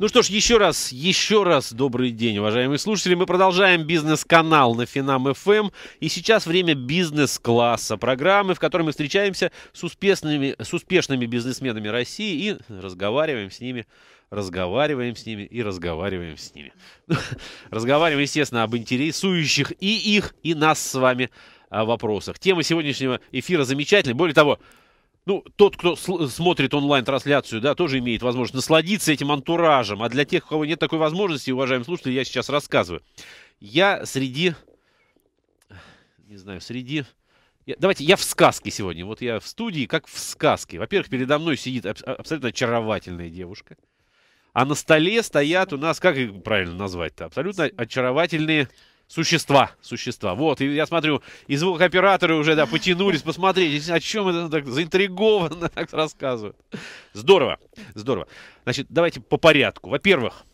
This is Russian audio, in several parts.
Ну что ж, еще раз, еще раз добрый день, уважаемые слушатели. Мы продолжаем бизнес-канал на Финам ФМ. Эм. И сейчас время бизнес-класса. Программы, в которой мы встречаемся с успешными, с успешными бизнесменами России и разговариваем с ними разговариваем с ними и разговариваем с ними. разговариваем, естественно, об интересующих и их, и нас с вами а, вопросах. Тема сегодняшнего эфира замечательная. Более того, ну, тот, кто смотрит онлайн-трансляцию, да, тоже имеет возможность насладиться этим антуражем. А для тех, у кого нет такой возможности, уважаемые слушатели, я сейчас рассказываю. Я среди, не знаю, среди... Я, давайте, я в сказке сегодня. Вот я в студии, как в сказке. Во-первых, передо мной сидит аб- абсолютно очаровательная девушка. А на столе стоят у нас, как их правильно назвать-то, абсолютно очаровательные Существа, существа. Вот, и я смотрю, и звукооператоры уже, да, потянулись посмотреть, о чем это так заинтригованно так рассказывают. Здорово, здорово. Значит, давайте по порядку. Во-первых,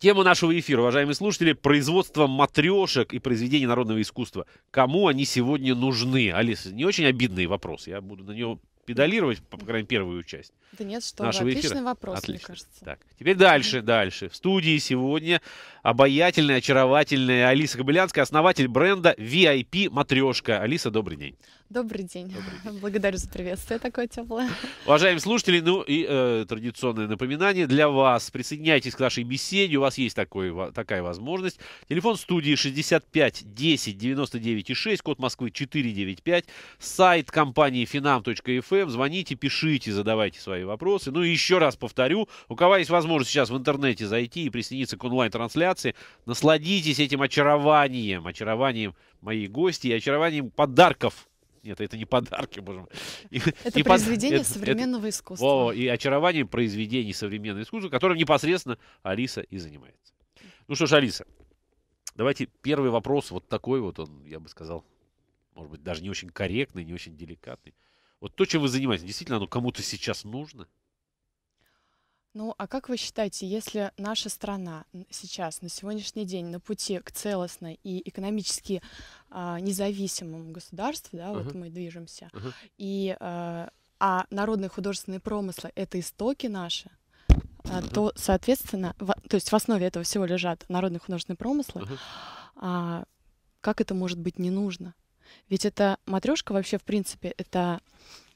Тема нашего эфира, уважаемые слушатели, производство матрешек и произведений народного искусства. Кому они сегодня нужны? Алиса, не очень обидный вопрос. Я буду на него педалировать, по, крайней мере, первую часть. Да нет, что нашего вы, отличный эфира. вопрос, Отлично. мне кажется. Так, теперь дальше, дальше. В студии сегодня обаятельная, очаровательная Алиса Кобылянская, основатель бренда VIP Матрешка. Алиса, добрый день. Добрый день. Добрый день. Благодарю за приветствие такое теплое. Уважаемые слушатели, ну и э, традиционное напоминание для вас. Присоединяйтесь к нашей беседе. У вас есть такой, такая возможность. Телефон студии 65 10 99 6, код Москвы 495, сайт компании finam.fm. Эм. Звоните, пишите, задавайте свои вопросы. Ну и еще раз повторю, у кого есть возможность сейчас в интернете зайти и присоединиться к онлайн-трансляции, насладитесь этим очарованием, очарованием моей гости и очарованием подарков нет, это не подарки, боже мой. это и произведение под... современного это, искусства. О, и очарование произведений современного искусства, которым непосредственно Алиса и занимается. Ну что ж, Алиса, давайте первый вопрос вот такой вот он, я бы сказал, может быть, даже не очень корректный, не очень деликатный. Вот то, чем вы занимаетесь, действительно оно кому-то сейчас нужно – ну, а как вы считаете, если наша страна сейчас, на сегодняшний день, на пути к целостной и экономически а, независимому государству, да, uh-huh. вот мы движемся, uh-huh. и а, а народные художественные промыслы — это истоки наши, uh-huh. то, соответственно, в, то есть в основе этого всего лежат народные художественные промыслы, uh-huh. а, как это может быть не нужно? Ведь эта матрешка вообще, в принципе, это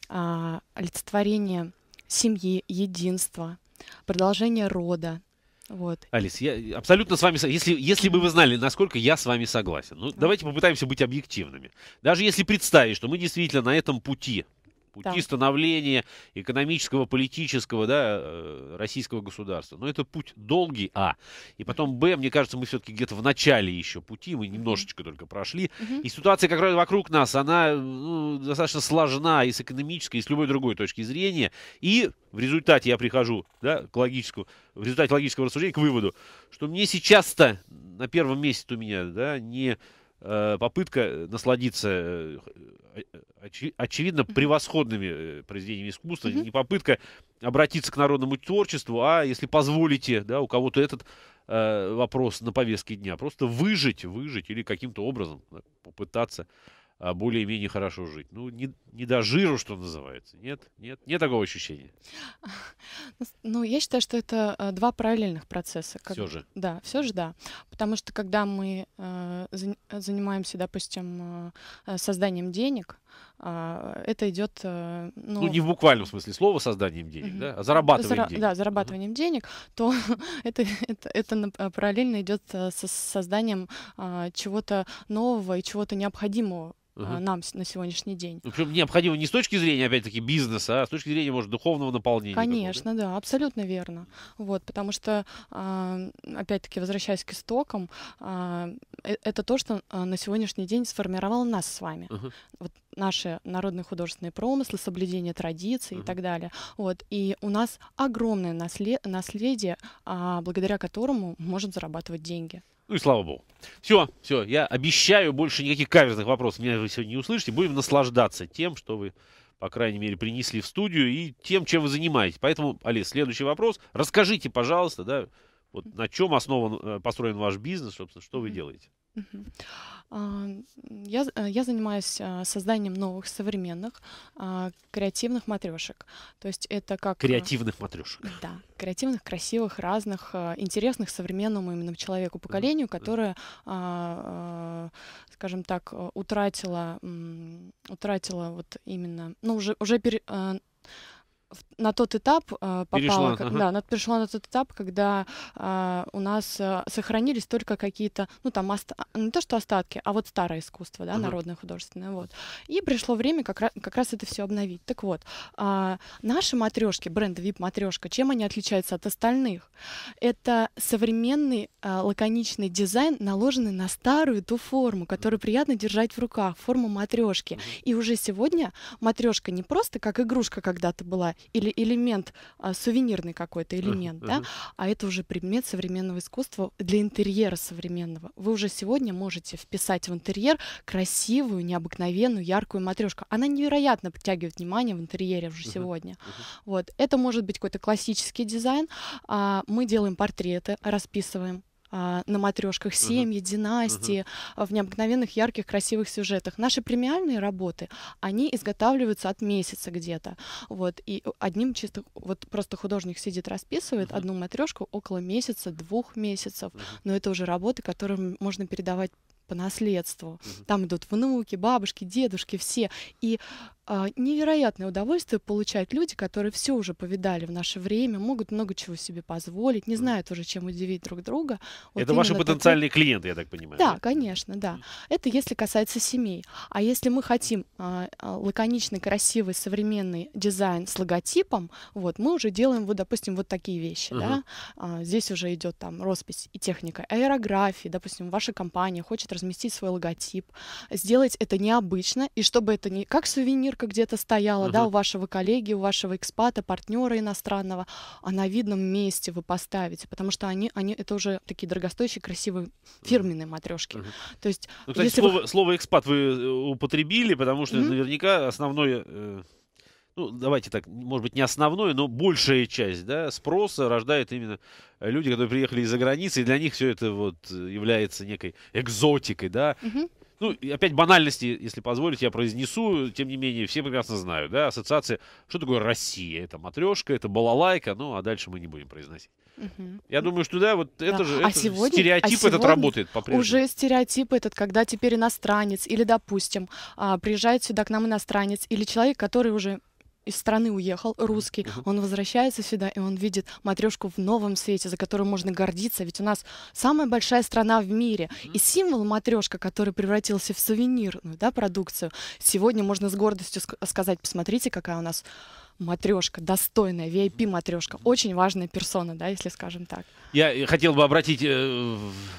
а, олицетворение семьи, единства, продолжение рода. Вот. Алис, я абсолютно с вами если если бы вы знали, насколько я с вами согласен. Ну, давайте попытаемся быть объективными. Даже если представить, что мы действительно на этом пути пути да. становления экономического, политического, да, э, российского государства. Но это путь долгий, а. И потом, б, мне кажется, мы все-таки где-то в начале еще пути, мы немножечко только прошли. Угу. И ситуация, которая вокруг нас, она ну, достаточно сложна и с экономической, и с любой другой точки зрения. И в результате я прихожу, да, к логическому, в результате логического рассуждения к выводу, что мне сейчас-то на первом месте у меня, да, не Э, попытка э, насладиться э, очевидно превосходными произведениями искусства, не попытка обратиться к народному творчеству, а, если позволите, да, у кого-то этот э, вопрос на повестке дня, просто выжить, выжить или каким-то образом да, попытаться а, более-менее хорошо жить. Ну, не, не до жиру, что называется. Нет, нет, нет такого ощущения. Ну, ну я считаю, что это э, два параллельных процесса. Как... Все же. Да, все же да. Потому что когда мы э, занимаемся, допустим, э, созданием денег, э, это идет... Э, ну... ну, не в буквальном смысле слова созданием денег, mm-hmm. да, а зарабатыванием Зара... денег. Да, зарабатыванием mm-hmm. денег, то это, это, это э, параллельно идет со созданием э, чего-то нового и чего-то необходимого угу. нам на сегодняшний день. Ну, причем необходимо не с точки зрения, опять-таки, бизнеса, а с точки зрения, может, духовного наполнения. Конечно, да, абсолютно верно. Вот, потому что, а, опять-таки, возвращаясь к истокам, а, э, это то, что на сегодняшний день сформировало нас с вами. Угу. Вот наши народные художественные промыслы, соблюдение традиций uh и так далее. Вот. И у нас огромное наслед... наследие, благодаря которому может зарабатывать деньги. Ну и слава богу. Все, все, я обещаю больше никаких каверзных вопросов. Меня вы сегодня не услышите. Будем наслаждаться тем, что вы, по крайней мере, принесли в студию и тем, чем вы занимаетесь. Поэтому, Олесь, следующий вопрос. Расскажите, пожалуйста, да, вот на чем основан, э, построен ваш бизнес, собственно, что вы делаете? А, я, э, я занимаюсь э, созданием новых, современных, а, креативных матрешек. То есть это как... Э, креативных матрешек. Да, креативных, красивых, разных, интересных современному именно человеку, поколению, которое, а, скажем так, утратило, утратило вот именно... Ну, уже, уже пере, на тот этап э, попала, перешла, как, ага. да, она перешла на тот этап, когда э, у нас э, сохранились только какие-то, ну там оста- ну, не то что остатки, а вот старое искусство, да, ага. народное художественное, вот. И пришло время как раз, как раз это все обновить. Так вот, э, наши матрешки, бренд VIP матрешка, чем они отличаются от остальных? Это современный э, лаконичный дизайн, наложенный на старую ту форму, которую приятно держать в руках, форму матрешки. Ага. И уже сегодня матрешка не просто как игрушка когда-то была или элемент, а, сувенирный какой-то элемент, uh-huh, да, а это уже предмет современного искусства для интерьера современного. Вы уже сегодня можете вписать в интерьер красивую, необыкновенную, яркую матрешку. Она невероятно притягивает внимание в интерьере уже uh-huh, сегодня. Uh-huh. Вот, это может быть какой-то классический дизайн. А, мы делаем портреты, расписываем а, на матрешках семьи, uh-huh. династии, uh-huh. А, в необыкновенных ярких красивых сюжетах. Наши премиальные работы, они изготавливаются от месяца где-то. Вот и одним чисто вот просто художник сидит расписывает uh-huh. одну матрешку около месяца, двух месяцев. Uh-huh. Но это уже работы, которым можно передавать по наследству. Uh-huh. Там идут внуки, бабушки, дедушки, все. И а, невероятное удовольствие получают люди, которые все уже повидали в наше время, могут много чего себе позволить, не знают уже, чем удивить друг друга. Вот это ваши потенциальные такой... клиенты, я так понимаю. Да, конечно, да. Это если касается семей. А если мы хотим а, а, лаконичный, красивый, современный дизайн с логотипом, вот мы уже делаем, вот, допустим, вот такие вещи, uh-huh. да. А, здесь уже идет там роспись и техника аэрографии, допустим, ваша компания хочет разместить свой логотип, сделать это необычно и чтобы это не как сувенир марка где-то стояла, угу. да, у вашего коллеги, у вашего экспата, партнера иностранного, а на видном месте вы поставите, потому что они, они это уже такие дорогостоящие, красивые фирменные матрешки. Угу. То есть, ну, кстати, если слово, вы... слово экспат вы э, употребили, потому что угу. наверняка основное э ну, давайте так, может быть, не основное, но большая часть да, спроса рождает именно люди, которые приехали из-за границы, и для них все это вот э, является некой экзотикой, да, угу ну, опять банальности, если позволить, я произнесу. Тем не менее, все прекрасно знают, да, ассоциации. Что такое Россия? Это матрешка, это балалайка, ну, а дальше мы не будем произносить. Угу. Я думаю, что да, вот да. это же а это сегодня, стереотип а сегодня этот работает по-прежнему. Уже стереотип этот, когда теперь иностранец или, допустим, а, приезжает сюда к нам иностранец или человек, который уже из страны уехал, русский, угу. он возвращается сюда, и он видит матрешку в новом свете, за которую можно гордиться, ведь у нас самая большая страна в мире. Угу. И символ матрешка, который превратился в сувенирную да, продукцию, сегодня можно с гордостью сказать, посмотрите, какая у нас матрешка, достойная, VIP-матрешка, очень важная персона, да, если скажем так. Я хотел бы обратить э,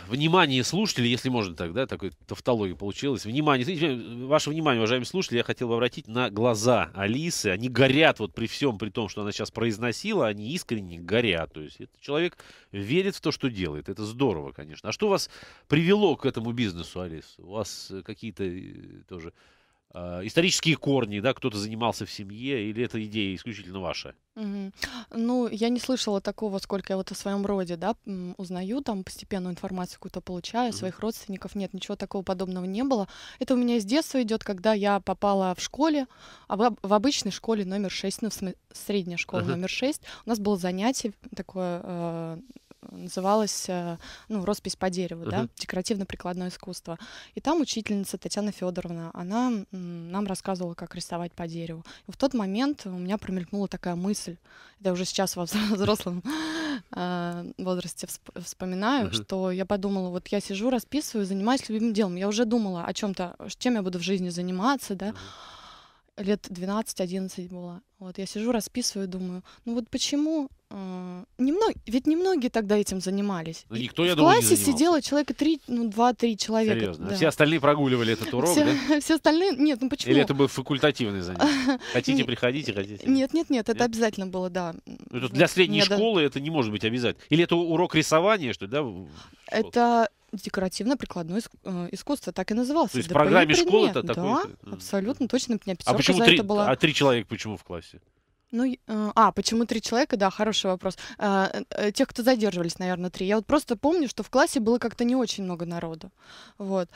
внимание слушателей, если можно так, да, такой тавтология получилась. Внимание, ваше внимание, уважаемые слушатели, я хотел бы обратить на глаза Алисы. Они горят вот при всем, при том, что она сейчас произносила, они искренне горят. То есть этот человек верит в то, что делает. Это здорово, конечно. А что вас привело к этому бизнесу, Алис? У вас э, какие-то э, тоже Э, исторические корни, да, кто-то занимался в семье, или эта идея исключительно ваша? Угу. Ну, я не слышала такого, сколько я вот о своем роде, да, узнаю, там постепенную информацию какую-то получаю, угу. своих родственников нет, ничего такого подобного не было. Это у меня с детства идет, когда я попала в школе, а в, обычной школе номер 6, ну, в средней школе угу. номер 6, у нас было занятие такое... Э называлась э, ну, «Роспись по дереву», uh-huh. да, декоративно-прикладное искусство. И там учительница Татьяна Федоровна, она нам рассказывала, как рисовать по дереву. И в тот момент у меня промелькнула такая мысль, я уже сейчас во взрослом э, возрасте вспоминаю, uh-huh. что я подумала, вот я сижу, расписываю, занимаюсь любимым делом. Я уже думала о чем-то, чем я буду в жизни заниматься, да, uh-huh лет 12-11 было. Вот я сижу, расписываю, думаю, ну вот почему э, немного, ведь немногие тогда этим занимались. Да никто, я в классе не сидело человека три, ну два-три человека. Серьезно? Да. все остальные прогуливали этот урок, все, да? Все остальные, нет, ну почему? Или это был факультативный занятие? Хотите, приходите, хотите. Нет, нет, нет, это обязательно было, да. Ну, для средней школы это не может быть обязательно. Или это урок рисования, что ли, да? Это декоративно-прикладное э, искусство, так и назывался. То есть в программе школы-то такое? Да, э, абсолютно э. точно. У меня а почему три, А три человека почему в классе? Ну, а, почему три человека? Да, хороший вопрос. Тех, кто задерживались, наверное, три. Я вот просто помню, что в классе было как-то не очень много народу. Вот.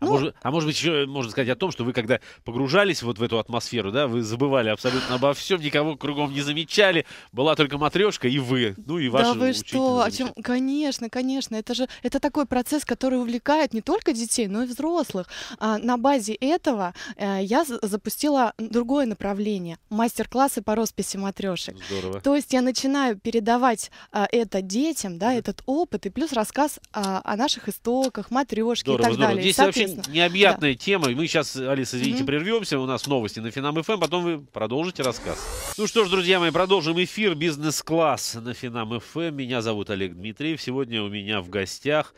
А, ну, может, а может быть, еще э, можно сказать о том, что вы когда погружались вот в эту атмосферу, да, вы забывали абсолютно обо всем, никого кругом не замечали, была только матрешка и вы, ну и ваши Да вы что, о чем? Конечно, конечно, это же, это такой процесс, который увлекает не только детей, но и взрослых. А, на базе этого э, я запустила другое направление, мастер-классы по росписи матрешек. Здорово. То есть я начинаю передавать э, это детям, да, mm -hmm. этот опыт, и плюс рассказ э, о наших истоках, матрешке и так здорово. далее. Здесь вообще интересно. необъятная да. тема. Мы сейчас, Алиса, извините, mm-hmm. прервемся. У нас новости на Финам ФМ, эм, потом вы продолжите рассказ. Ну что ж, друзья мои, продолжим эфир «Бизнес-класс» на Финам ФМ. Эм. Меня зовут Олег Дмитриев. Сегодня у меня в гостях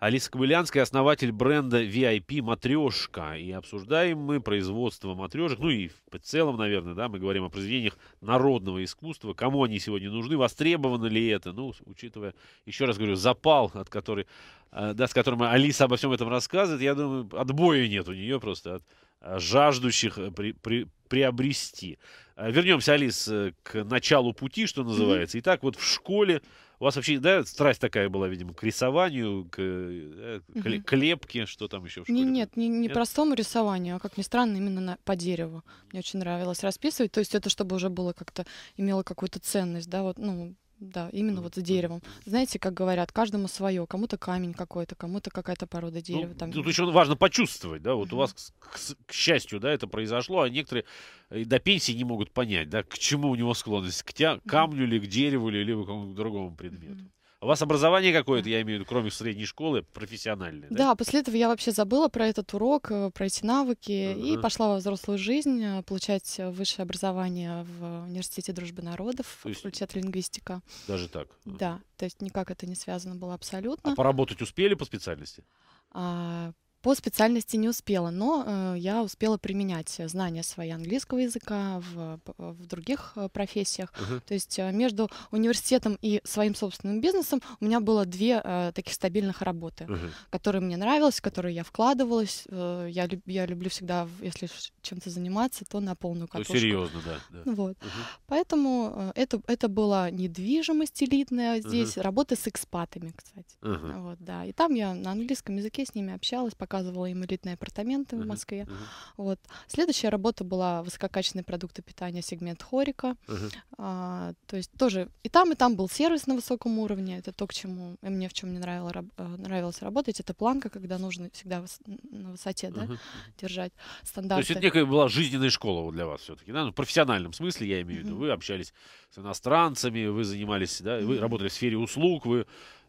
Алиса Кобылянская, основатель бренда VIP «Матрешка». И обсуждаем мы производство матрешек, ну и в целом, наверное, да, мы говорим о произведениях народного искусства, кому они сегодня нужны, востребовано ли это, ну, учитывая, еще раз говорю, запал, от который, э, да, с которым Алиса обо всем этом рассказывает, я думаю, отбоя нет у нее просто от Э, жаждущих э, при, при, приобрести. Э, вернемся, Алис, к началу пути, что называется. Итак, вот в школе у вас вообще, да, страсть такая была, видимо, к рисованию, к, mm к лепке, что там еще в школе? Не, нет, не, не нет? простому рисованию, а, как ни странно, именно на, по дереву. Мне очень нравилось расписывать. То есть это чтобы уже было как-то, имело какую-то ценность, да, вот, ну, да, именно вот за деревом. Знаете, как говорят, каждому свое, кому-то камень какой-то, кому-то какая-то порода ну, дерева. Ну, там... Тут еще важно почувствовать, да, вот у вас, к, к счастью, да, это произошло, а некоторые и э, до пенсии не могут понять, да, к чему у него склонность, к тя... камню ли, к дереву ли, либо к какому-то другому предмету. У вас образование какое-то, я имею в виду, кроме средней школы, профессиональное, да? Да, после этого я вообще забыла про этот урок, э, про эти навыки, uh-huh. и пошла во взрослую жизнь э, получать высшее образование в Университете дружбы народов, то есть... факультет лингвистика. Даже так? Да, то есть никак это не связано было абсолютно. А поработать успели по специальности? А, по специальности не успела, но э, я успела применять знания свои английского языка в, в других э, профессиях. Uh-huh. То есть э, между университетом и своим собственным бизнесом у меня было две э, таких стабильных работы, uh-huh. которые мне нравились, в которые я вкладывалась. Э, я, люб, я люблю всегда, если чем-то заниматься, то на полную ну, катушку. Ну, серьезно, да. да. Ну вот. Uh-huh. Поэтому э, это, это была недвижимость элитная здесь, uh-huh. работа с экспатами, кстати. Uh-huh. Вот, да. И там я на английском языке с ними общалась, пока показывала им элитные апартаменты в Москве. Uh-huh. Вот. Следующая работа была высококачественные продукты питания сегмент Хорика. Uh-huh. А, то есть тоже и там, и там был сервис на высоком уровне. Это то, к чему мне в чем мне нравило, э, нравилось работать. Это планка, когда нужно всегда на высоте uh-huh. держать стандарты. То есть это некая была жизненная школа для вас все-таки. Да? Ну, в профессиональном смысле я имею в виду. Uh-huh. Вы общались с иностранцами, вы занимались, да, uh-huh. вы работали в сфере услуг, вы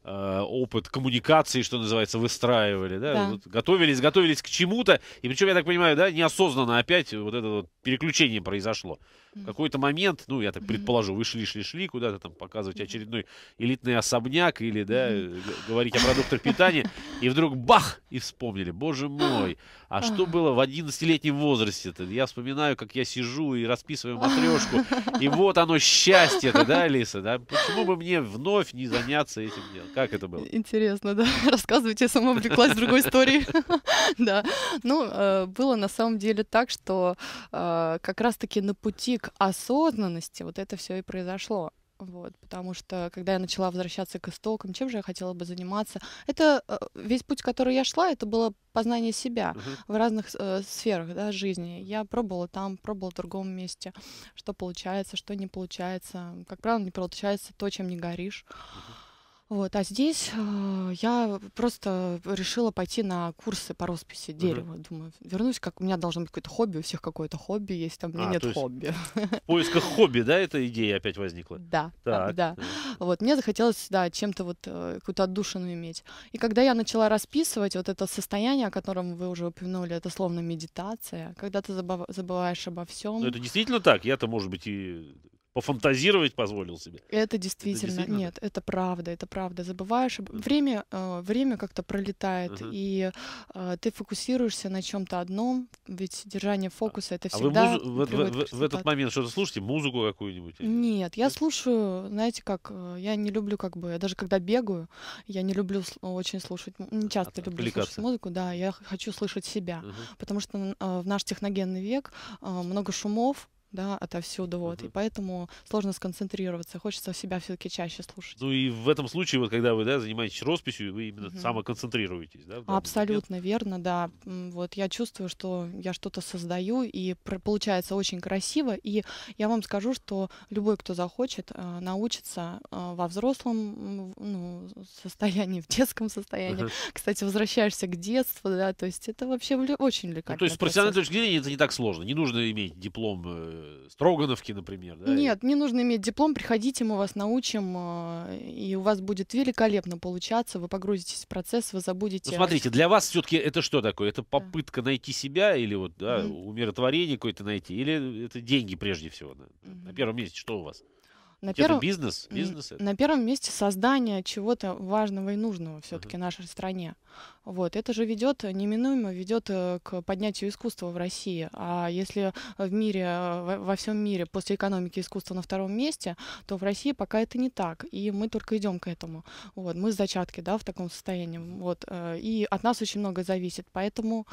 Э, опыт коммуникации, что называется, выстраивали, да, да. Вот готовились, готовились к чему-то, и причем, я так понимаю, да, неосознанно опять вот это вот переключение произошло. В какой-то момент, ну, я так предположу, вы шли-шли-шли куда-то там показывать очередной элитный особняк или, да, э, говорить о продуктах питания, и вдруг бах! И вспомнили, боже мой, а что было в 11-летнем возрасте -то? Я вспоминаю, как я сижу и расписываю матрешку, и вот оно счастье это, да, Алиса, да? Почему бы мне вновь не заняться этим делом? Как это было? Интересно, да. Рассказывайте, я сама увлеклась другой истории, Да. Ну, э, было на самом деле так, что э, как раз-таки на пути осознанности вот это все и произошло. Вот, потому что когда я начала возвращаться к истокам, чем же я хотела бы заниматься, это э, весь путь, который я шла, это было познание себя uh -huh. в разных э, сферах да, жизни. Я пробовала там, пробовала в другом месте, что получается, что не получается. Как правило, не получается то, чем не горишь. Uh -huh. Вот, а здесь э, я просто решила пойти на курсы по росписи дерева. Угу. Думаю, вернусь, как у меня должно быть какое-то хобби, у всех какое-то хобби есть, там у меня а, нет хобби. В поисках хобби, да, эта идея опять возникла? Да, так. да. Вот, мне захотелось, да, чем-то вот э, какую-то отдушину иметь. И когда я начала расписывать вот это состояние, о котором вы уже упомянули, это словно медитация, когда ты забываешь обо всем. Но ну, это действительно так? Я-то, может быть, и пофантазировать позволил себе. Это действительно, это действительно нет, так? это правда, это правда. Забываешь, время, э, время как-то пролетает, uh и э, ты фокусируешься на чем-то одном, ведь держание а, фокуса это всегда. А вы муз... в, в, в, в этот момент что-то слушаете, музыку какую-нибудь? Нет, я слушаю, знаете как, э, я не люблю как бы, я даже когда бегаю, я не люблю очень слушать, не часто От, люблю слушать музыку, да, я хочу слышать себя, uh потому что э, в наш техногенный век э, много шумов, да, отовсюду, вот, uh-huh. и поэтому сложно сконцентрироваться, хочется себя все-таки чаще слушать. Ну и в этом случае, вот когда вы, да, занимаетесь росписью, вы именно uh-huh. самоконцентрируетесь, да? Абсолютно момент. верно, да, вот я чувствую, что я что-то создаю, и получается очень красиво, и я вам скажу, что любой, кто захочет, а, научится а, во взрослом ну, состоянии, в детском состоянии, uh-huh. кстати, возвращаешься к детству, да, то есть это вообще очень увлекательно. Ну, то есть с профессиональной точки зрения это не так сложно, не нужно иметь диплом э, Э, Строгановки, например, да? Нет, не нужно иметь диплом, приходите, мы вас научим, э, и у вас будет великолепно получаться, вы погрузитесь в процесс, вы забудете... Ну, смотрите, для вас все-таки это что такое? Это попытка да. найти себя или вот, да, mm-hmm. умиротворение какое-то найти, или это деньги прежде всего? Да? Mm-hmm. На первом месте что у вас? На первом, бизнес? бизнес это? На первом месте создание чего-то важного и нужного все-таки uh-huh. нашей стране. Вот. Это же ведет, неминуемо ведет э, к поднятию искусства в России. А если в мире, э, во всем мире после экономики искусство на втором месте, то в России пока это не так. И мы только идем к этому. Вот. Мы с зачатки да, в таком состоянии. Вот. Э, и от нас очень много зависит. Поэтому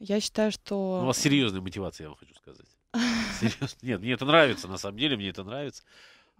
я считаю, что... Ну, у вас серьезная мотивация, я вам хочу сказать. Серьезно? Нет, мне это нравится, на самом деле, мне это нравится.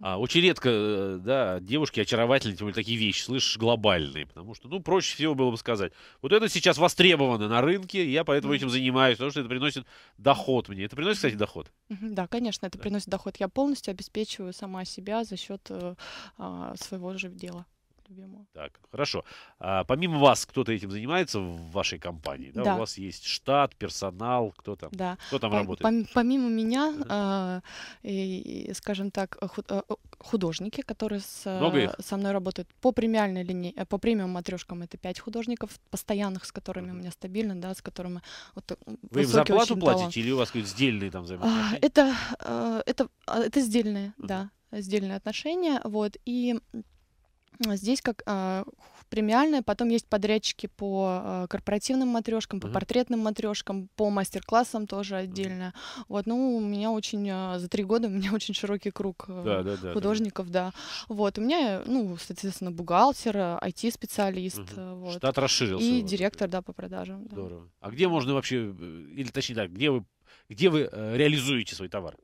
А, очень редко, э, да, девушки очаровательные, тем более такие вещи, слышишь, глобальные, потому что, ну, проще всего было бы сказать, вот это сейчас востребовано на рынке, я поэтому этим занимаюсь, потому что это приносит доход мне. Это приносит, кстати, доход? да, конечно, это да. приносит доход. Я полностью обеспечиваю сама себя за счет э, а, своего же дела любимого. Так, хорошо. А, помимо вас, кто-то этим занимается в вашей компании? Да. да. У вас есть штат, персонал, кто там? Да. Кто там Пом- работает? Помимо меня, а, и, скажем так, а, художники, которые с, а, со мной работают по премиальной линии, э, по премиум матрешкам это пять художников постоянных, с которыми у меня стабильно, да, с которыми вот, э, Вы им зарплату платите или у вас какие-то сдельные там взаимоотношения? Это, э, это, это сдельные, да, сдельные отношения, вот, и Здесь как а, премиальная, потом есть подрядчики по а, корпоративным матрешкам, по mm-hmm. портретным матрешкам, по мастер-классам тоже отдельно. Mm-hmm. Вот, ну, у меня очень а, за три года у меня очень широкий круг э, да, да, да, художников, да. да. Вот, у меня, ну, соответственно, бухгалтер, IT-специалист, э, mm-hmm. Э, вот. Штат расширился. И директор, да, по продажам. Здорово. Да. А где можно вообще, или точнее да, где вы, где вы реализуете свой товар?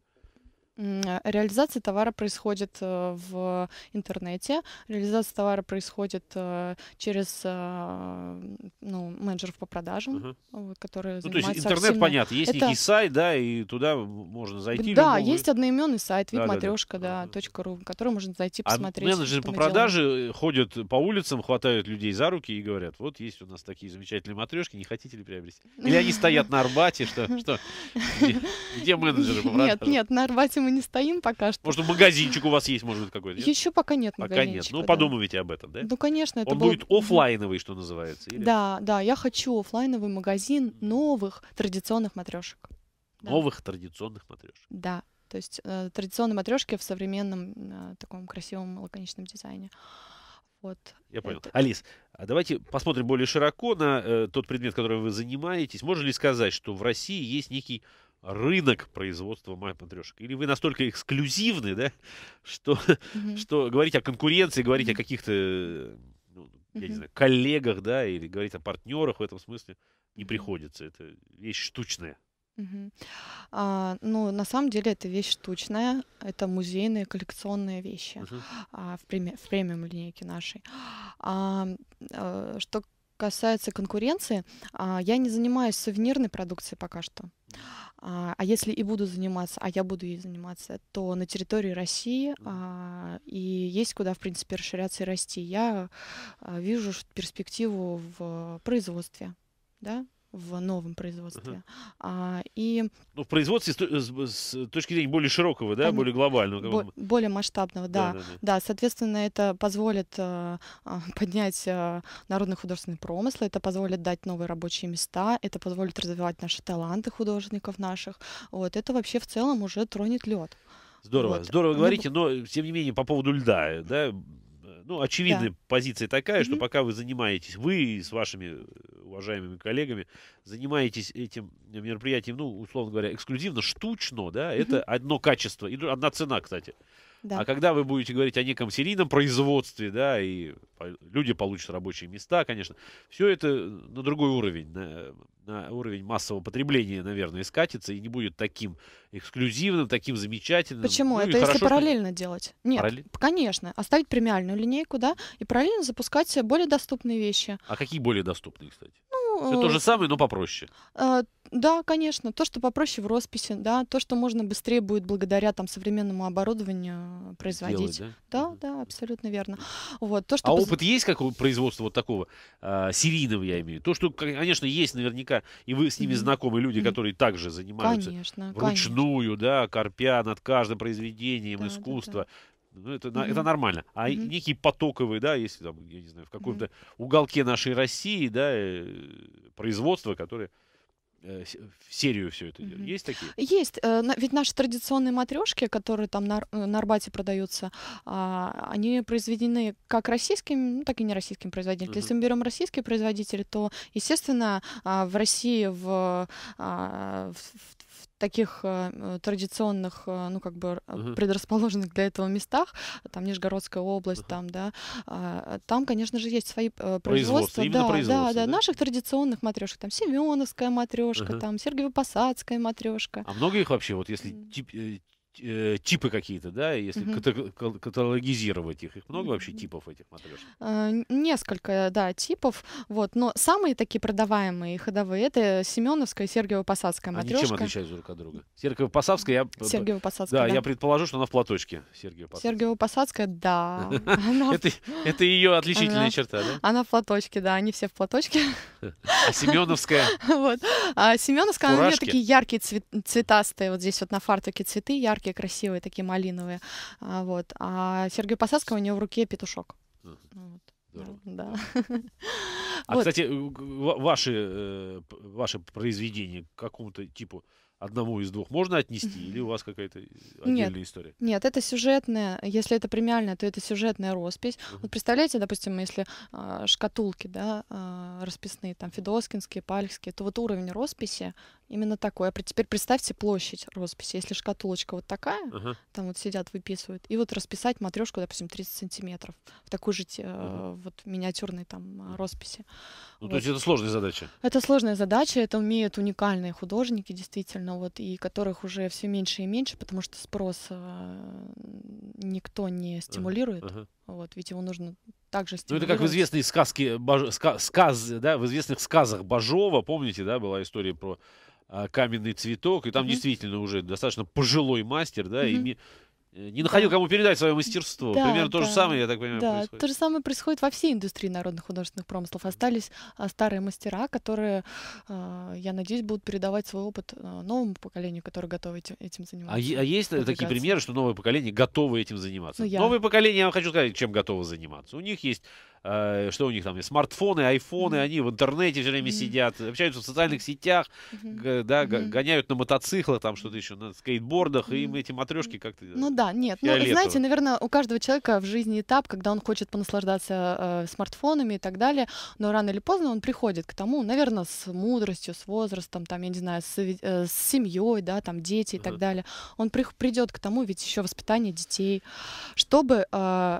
Э, реализация товара происходит э, в интернете, реализация товара происходит э, через а, ну, менеджеров по продажам, угу. вот, которые ну, то есть интернет, активно... понятно, есть Это... некий сайт, да, и туда можно зайти. Да, любого... есть одноименный сайт, вид да, матрешка, да, да, да, .ру, в который можно зайти, а посмотреть. А менеджеры по продаже делаем. ходят по улицам, хватают людей за руки и говорят, вот есть у нас такие замечательные матрешки, не хотите ли приобрести? Или они стоят на Арбате, что? Где менеджеры по продажам? Нет, нет, на Арбате мы не стоим пока что. Может, магазинчик у вас есть, может быть, какой-то? Еще пока нет Пока нет. Ну, да. подумайте об этом, да? Ну, конечно. Это Он был... будет офлайновый, что называется. Или? Да, да, я хочу офлайновый магазин новых традиционных матрешек. Да. Новых традиционных матрешек. Да, то есть э, традиционные матрешки в современном э, таком красивом лаконичном дизайне. Вот. Я понял. Это... Алис, а давайте посмотрим более широко на э, тот предмет, которым вы занимаетесь. Можно ли сказать, что в России есть некий рынок производства май-матрешек? Или вы настолько эксклюзивны, да, что, mm-hmm. что говорить о конкуренции, говорить mm-hmm. о каких-то, ну, я mm-hmm. не знаю, коллегах, да, или говорить о партнерах в этом смысле не приходится. Это вещь штучная. Угу. А, ну, на самом деле это вещь штучная, это музейные коллекционные вещи угу. а, в, преми- в премиум линейке нашей. А, а, что касается конкуренции, а, я не занимаюсь сувенирной продукцией пока что. А, а если и буду заниматься, а я буду ей заниматься, то на территории России а, и есть куда, в принципе, расширяться и расти. Я а, вижу перспективу в производстве, да, в новом производстве. Uh-huh. А, и... Ну, в производстве с, с, с точки зрения более широкого, да, Они... более глобального. Бо- более масштабного, да. Да, да, да. да, соответственно, это позволит э, а, поднять э, народный художественный промысл, это позволит дать новые рабочие места, это позволит развивать наши таланты художников наших. Вот это вообще в целом уже тронет лед. Здорово, вот. здорово ну, говорите, но тем не менее по поводу льда, да, ну, очевидная да. позиция такая, что mm-hmm. пока вы занимаетесь, вы с вашими э, уважаемыми коллегами занимаетесь этим мероприятием, ну, условно говоря, эксклюзивно, штучно, да, mm-hmm. это одно качество, и одна цена, кстати. Да. А когда вы будете говорить о неком серийном производстве, да, и люди получат рабочие места, конечно, все это на другой уровень, на, на уровень массового потребления, наверное, скатится и не будет таким эксклюзивным, таким замечательным. Почему? Ну, это если параллельно что... делать. Нет, Параллель... конечно. Оставить премиальную линейку, да, и параллельно запускать более доступные вещи. А какие более доступные, кстати? Ну, все то э, же самое, но попроще. Э, да, конечно. То, что попроще в росписи, да, то, что можно быстрее будет благодаря там современному оборудованию э, производить. Делать, да, да, mm-hmm. абсолютно верно. Вот, то, что а поз... опыт есть как у производства вот такого э, серийного, я имею То, что, конечно, есть наверняка, и вы с ними mm-hmm. знакомы люди, mm-hmm. которые также занимаются конечно, вручную, конечно. да, корпя над каждым произведением да, искусства. Да, да. Ну, это, mm-hmm. это нормально. А mm-hmm. некие потоковые, да, если там, я не знаю, в каком-то mm-hmm. уголке нашей России, да, э, производства, которые Э, серию все это Mm-hmm. Есть такие? Есть. Э, ведь наши традиционные матрешки, которые там на, э, на Арбате продаются, а, они произведены как российским, ну, так и не российским производителем. Mm-hmm. Если мы берем российские производители, то, естественно, а, в России в, а, в таких э, э, традиционных, э, ну, как бы uh-huh. предрасположенных для этого местах, там Нижегородская область, uh-huh. там, да, э, там, конечно же, есть свои э, производства. Производство, да, производство, да, да, да, наших традиционных матрешек, там Семеновская матрешка, uh-huh. там Сергиево-Посадская матрешка. А много их вообще, вот если тип, э, Э, типы какие-то, да, если угу. каталогизировать их? Их много вообще типов этих матрешек? Э, несколько, да, типов. Вот, но самые такие продаваемые и ходовые это Семеновская и Сергиево-Посадская матрешка. Они чем отличаются друг от друга? Сергиево-Посадская, я... Сергиево-Посадская, да, да, я предположу, что она в платочке. Сергиево-Посадская, Сергиево-Посадская да. Это ее отличительная черта, да? Она в платочке, да, они все в платочке. А Семеновская? Вот. А Семеновская, она у нее такие яркие цветастые, вот здесь вот на фартуке цветы яркие высокие, красивые, такие малиновые. А, вот. а Сергей Посадского у него в руке петушок. Ну вот. Да. А, вот. кстати, ваши, э, ваши произведения к какому-то типу одному из двух можно отнести, или у вас какая-то э, отдельная нет, история? Нет, это сюжетная. Если это премиальная, то это сюжетная роспись. Uh-huh. Вот представляете, допустим, если э, шкатулки, да, э, расписные, там, федоскинские, пальские, то вот уровень росписи Именно такой. А теперь представьте площадь росписи. Если шкатулочка вот такая, uh-huh. там вот сидят, выписывают, и вот расписать матрешку, допустим, 30 сантиметров в такой же uh-huh. э, вот миниатюрной там а, росписи. Ну, вот. то есть это сложная задача? Это сложная задача, это умеют уникальные художники, действительно, вот, и которых уже все меньше и меньше, потому что спрос э, никто не стимулирует. Uh-huh. Вот, ведь его нужно также Ну, это как в известной сказке, Баж... Ска... сказ, да, в известных сказах Бажова, помните, да, была история про а, каменный цветок, и там mm-hmm. действительно уже достаточно пожилой мастер, да, mm-hmm. и Э, не находил, да. кому передать свое мастерство. Да, Примерно да, то же самое, я так понимаю, да, происходит. То же самое происходит во всей индустрии народных художественных промыслов. Остались а, старые мастера, которые, а, я надеюсь, будут передавать свой опыт а, новому поколению, которое готово этим заниматься. А, а есть такие примеры, что новое поколение готово этим заниматься? Ну, я... Новое поколение, я вам хочу сказать, чем готово заниматься. У них есть э, что у них там, смартфоны, айфоны, mm-hmm. они в интернете все время mm-hmm. сидят, общаются в социальных сетях, mm-hmm. да, mm-hmm. гоняют на мотоциклах, там что-то еще, на скейтбордах, mm-hmm. и им эти матрешки как-то... Ну да, нет, ну, знаете, наверное, у каждого человека в жизни этап, когда он хочет понаслаждаться э, смартфонами и так далее, но рано или поздно он приходит к тому, наверное, с мудростью, с возрастом, там, я не знаю, с, э, с семьей, да, там, дети и uh-huh. так далее, он при, придет к тому, ведь еще воспитание детей, чтобы э,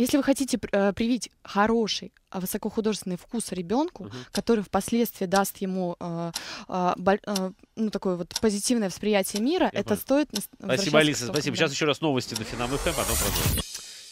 если вы хотите э, привить хороший, а, высокохудожественный вкус ребенку, угу. который впоследствии даст ему э, э, э, ну, такое вот позитивное восприятие мира, Я это понял. стоит... Спасибо, Алиса, спасибо. Сейчас еще раз новости на Финам а потом продолжим.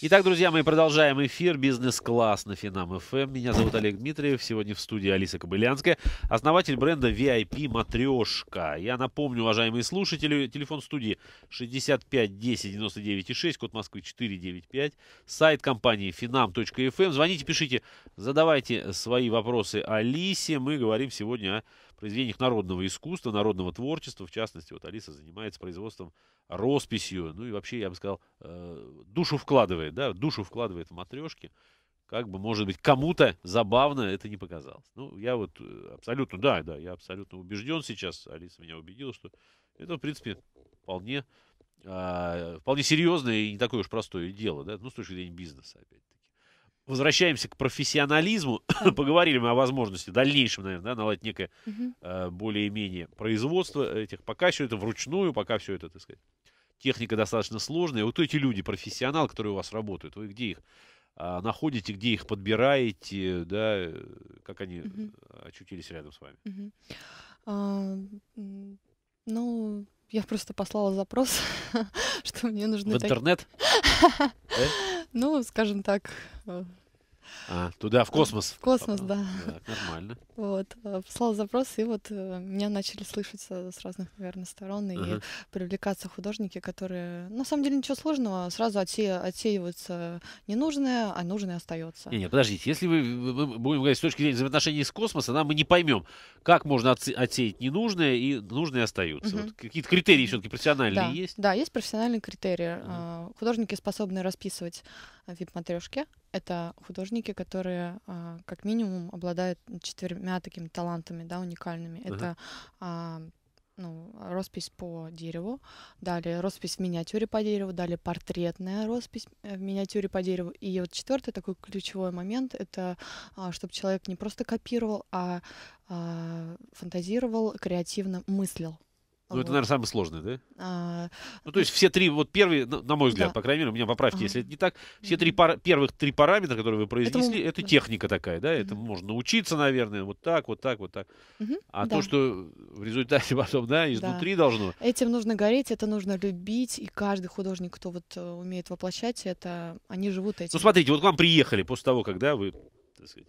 Итак, друзья мы продолжаем эфир «Бизнес-класс» на Финам ФМ. Эм. Меня зовут Олег Дмитриев. Сегодня в студии Алиса Кобылянская, основатель бренда VIP «Матрешка». Я напомню, уважаемые слушатели, телефон студии 65 10 99 6, код Москвы 495, сайт компании finam.fm. Эм. Звоните, пишите, задавайте свои вопросы Алисе. Мы говорим сегодня о произведениях народного искусства, народного творчества. В частности, вот Алиса занимается производством росписью. Ну и вообще, я бы сказал, э, душу вкладывает, да, душу вкладывает в матрешки. Как бы, может быть, кому-то забавно это не показалось. Ну, я вот э, абсолютно, да, да, я абсолютно убежден сейчас. Алиса меня убедила, что это, в принципе, вполне, а, вполне серьезное и не такое уж простое дело, да, ну, с точки зрения бизнеса, опять-таки возвращаемся к профессионализму. Поговорили мы о возможности дальнейшем, наверное, да, наладить некое угу. э, более-менее производство этих. Пока все это вручную, пока все это, так сказать, техника достаточно сложная. Вот эти люди, профессионал, которые у вас работают, вы где их а, находите, где их подбираете, да, э, как они угу. очутились рядом с вами? Угу. А, ну, я просто послала запрос, что мне нужно... В интернет? Так... ну, скажем так, э, а, туда, в космос. В космос, да. Так, нормально. Вот, э, послал запрос, и вот э, меня начали слышать с разных, наверное, сторон, и привлекаться художники, которые, на самом деле, ничего сложного, сразу отсе... отсеиваются ненужное, а нужное остается. Не, подождите, если вы, мы будем говорить с точки зрения взаимоотношений с космосом, нам мы не поймем, как можно отсеять ненужное и нужные остаются. какие-то критерии все-таки профессиональные есть? Да, есть профессиональные критерии. А, художники способны расписывать вип-матрешке. Это художники, которые а, как минимум обладают четырьмя такими талантами, да, уникальными. Uh-huh. Это а, ну, роспись по дереву, далее роспись в миниатюре по дереву, далее портретная роспись э, в миниатюре по дереву. И вот четвертый такой ключевой момент это а, чтобы человек не просто копировал, а, а фантазировал, креативно мыслил. Ну, вот. это, наверное, самое сложное, да? А... Ну, то есть все три, вот первые, на мой взгляд, да. по крайней мере, у меня поправьте, ага. если это не так, все три пар... первых три параметра, которые вы произнесли, это, это техника такая, да, это можно научиться, наверное, вот так, вот так, вот так. А да. то, что в результате потом, да, изнутри да. должно... Этим нужно гореть, это нужно любить, и каждый художник, кто вот э, умеет воплощать это, они живут ну, этим. Ну, смотрите, вот к вам приехали после того, когда вы, так сказать,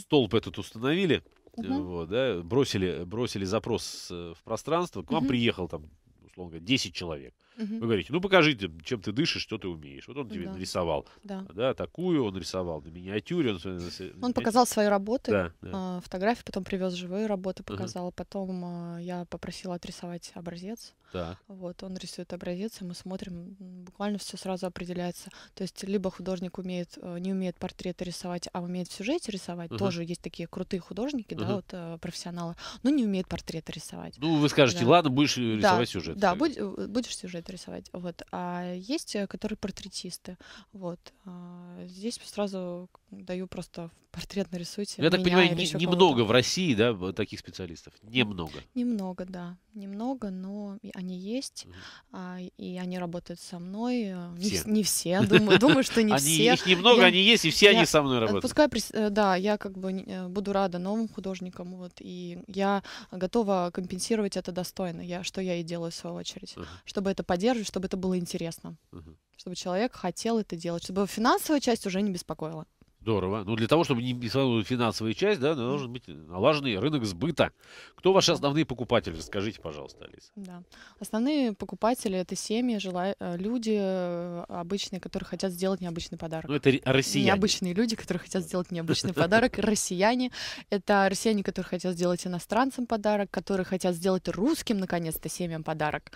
столб этот установили, угу. вот, да, бросили, бросили запрос э, в пространство, к вам угу. приехал там, условно говоря, 10 человек. Угу. Вы говорите, ну покажите, чем ты дышишь, что ты умеешь. Вот он тебе да. нарисовал. Да. да, такую он рисовал на миниатюре. Он, э, он показал свои работы, да, да. А, фотографии, потом привез живые работы, показал. Угу. Потом а, я попросила отрисовать образец. Да. Вот, он рисует образец, и мы смотрим, буквально все сразу определяется. То есть либо художник умеет, э, не умеет портреты рисовать, а умеет в сюжете рисовать. Угу. Тоже есть такие крутые художники, угу. да, вот э, профессионалы, но не умеет портреты рисовать. Ну, вы скажете, да. ладно, будешь рисовать да. сюжет. Да, будь, будешь сюжет могут рисовать. Вот. А есть, э, которые портретисты. Вот. А здесь сразу даю просто портрет нарисуйте. Ну, я так понимаю, не, немного в России, да, таких специалистов? Немного. Немного, да. Немного, но они есть. Угу. И они работают со мной. Э, все. Не, не все, думаю, думаю, что не все. Их немного, они есть, и все они со мной работают. Пускай, э, да, я как бы буду рада новым художникам, вот, и я готова компенсировать это достойно, я, что я и делаю в свою очередь, чтобы это поддерживать поддерживать, чтобы это было интересно, угу. чтобы человек хотел это делать, чтобы финансовая часть уже не беспокоила. Здорово. Ну, для того, чтобы не беспокоила финансовая часть, да, должен быть налаженный рынок сбыта. Кто ваши основные покупатели? Расскажите, пожалуйста, Алиса. Да. Основные покупатели – это семьи, э, люди э, обычные, которые хотят сделать необычный подарок. Ну, это а, россияне. Необычные люди, которые хотят сделать необычный подарок. Россияне. Это россияне, которые хотят сделать иностранцам подарок, которые хотят сделать русским, наконец-то, семьям подарок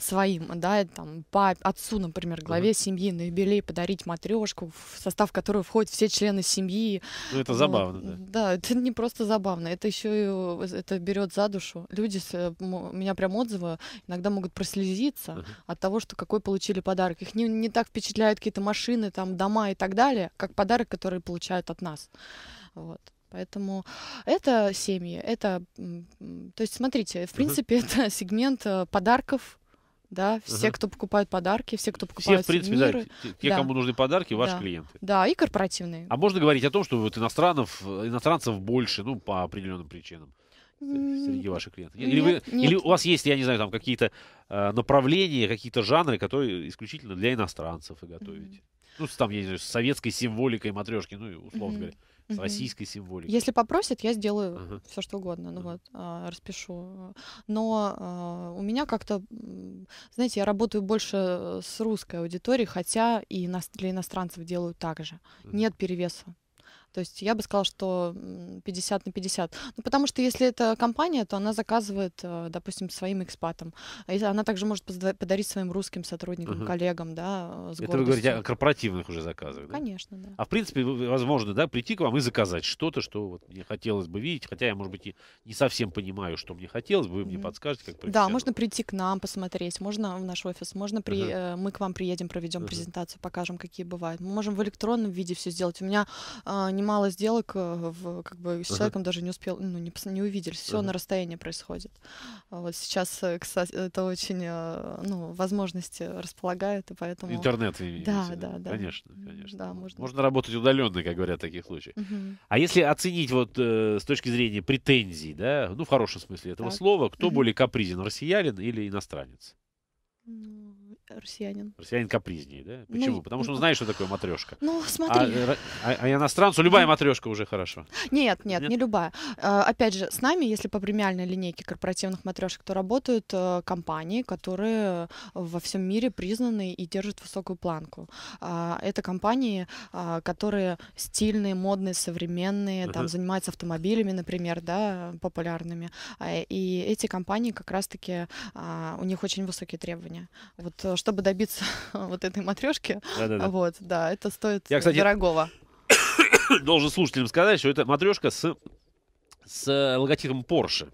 своим, да, там, пап, отцу, например, главе семьи на юбилей подарить матрешку, в состав которой входит все члены семьи. Ну, это забавно, ну, да. Да, это не просто забавно, это еще и э, это берет за душу. Люди, с, э, у меня прям отзывы, иногда могут прослезиться uh-huh. от того, что какой получили подарок. Их не, не так впечатляют какие-то машины, там, дома и так далее, как подарок, который получают от нас. Вот. Поэтому это семьи, это, то есть, смотрите, в принципе, uh-huh. это сегмент э, подарков да, все, uh-huh. кто покупают подарки, все, кто покупают Все, в принципе, сувениры. да, те, да. кому нужны подарки, ваши да. клиенты. Да, и корпоративные. А можно говорить о том, что вот иностранцев, иностранцев больше, ну, по определенным причинам? среди ваших клиентов? Или, нет, вы, нет. или у вас есть, я не знаю, там какие-то э, направления, какие-то жанры, которые исключительно для иностранцев и готовите? Mm-hmm. Ну, там, я не знаю, с советской символикой матрешки, ну, условно mm-hmm. говоря с российской символикой. Если попросят, я сделаю ага. все что угодно, ну ага. вот, а, распишу. Но а, у меня как-то, знаете, я работаю больше э, с русской аудиторией, хотя и ино- для иностранцев делаю так же. Ага. Нет перевеса. То есть я бы сказала, что 50 на 50. Ну, потому что если это компания, то она заказывает, э, допустим, своим экспатам. А она также может подарить своим русским сотрудникам, угу. коллегам, да, э, с Это гордостью. вы говорите о корпоративных уже заказах, да? Конечно, да. А в принципе, возможно, да, прийти к вам и заказать что-то, что вот мне хотелось бы видеть, хотя я, может быть, и не совсем понимаю, что мне хотелось бы, вы мне mm подскажете, как прийти. Да, можно прийти к нам, посмотреть, можно в наш офис, можно при... uh мы к вам приедем, проведем uh презентацию, покажем, какие бывают. Мы можем в электронном виде все сделать. У меня э, не мало сделок э, в, как бы с человеком uh-huh. даже не успел, ну, не, не увиделись. Все uh-huh. на расстоянии происходит. А вот сейчас, э, кстати, это очень, э, ну, возможности располагают и поэтому... Интернет, имеете. Да, да, да. Конечно, конечно. Да, можно. можно работать удаленно, как говорят в таких случаях. Uh-huh. А если оценить вот э, с точки зрения претензий, да, ну, в хорошем смысле этого так. слова, кто uh-huh. более капризен, россиянин или иностранец? Uh-huh. Россиянин. Россиянин капризнее, да? Ну, Почему? Ну, Потому что он ну, знает, что такое матрешка. Ну, а смотри. А, а, а иностранцу любая матрешка уже хорошо. Нет, нет, нет, не любая. А, опять же, с нами, если по премиальной линейке корпоративных матрешек, то работают э, компании, которые во всем мире признаны и держат высокую планку. А, это компании, которые стильные, модные, современные, uh-huh. там занимаются автомобилями, например, да, популярными. И эти компании как раз-таки у них очень высокие требования. Вот э, чтобы добиться вот этой матрешки, Да-да-да. вот, да, это стоит Я, кстати, дорогого. Должен слушателям сказать, что это матрешка с, с логотипом Porsche.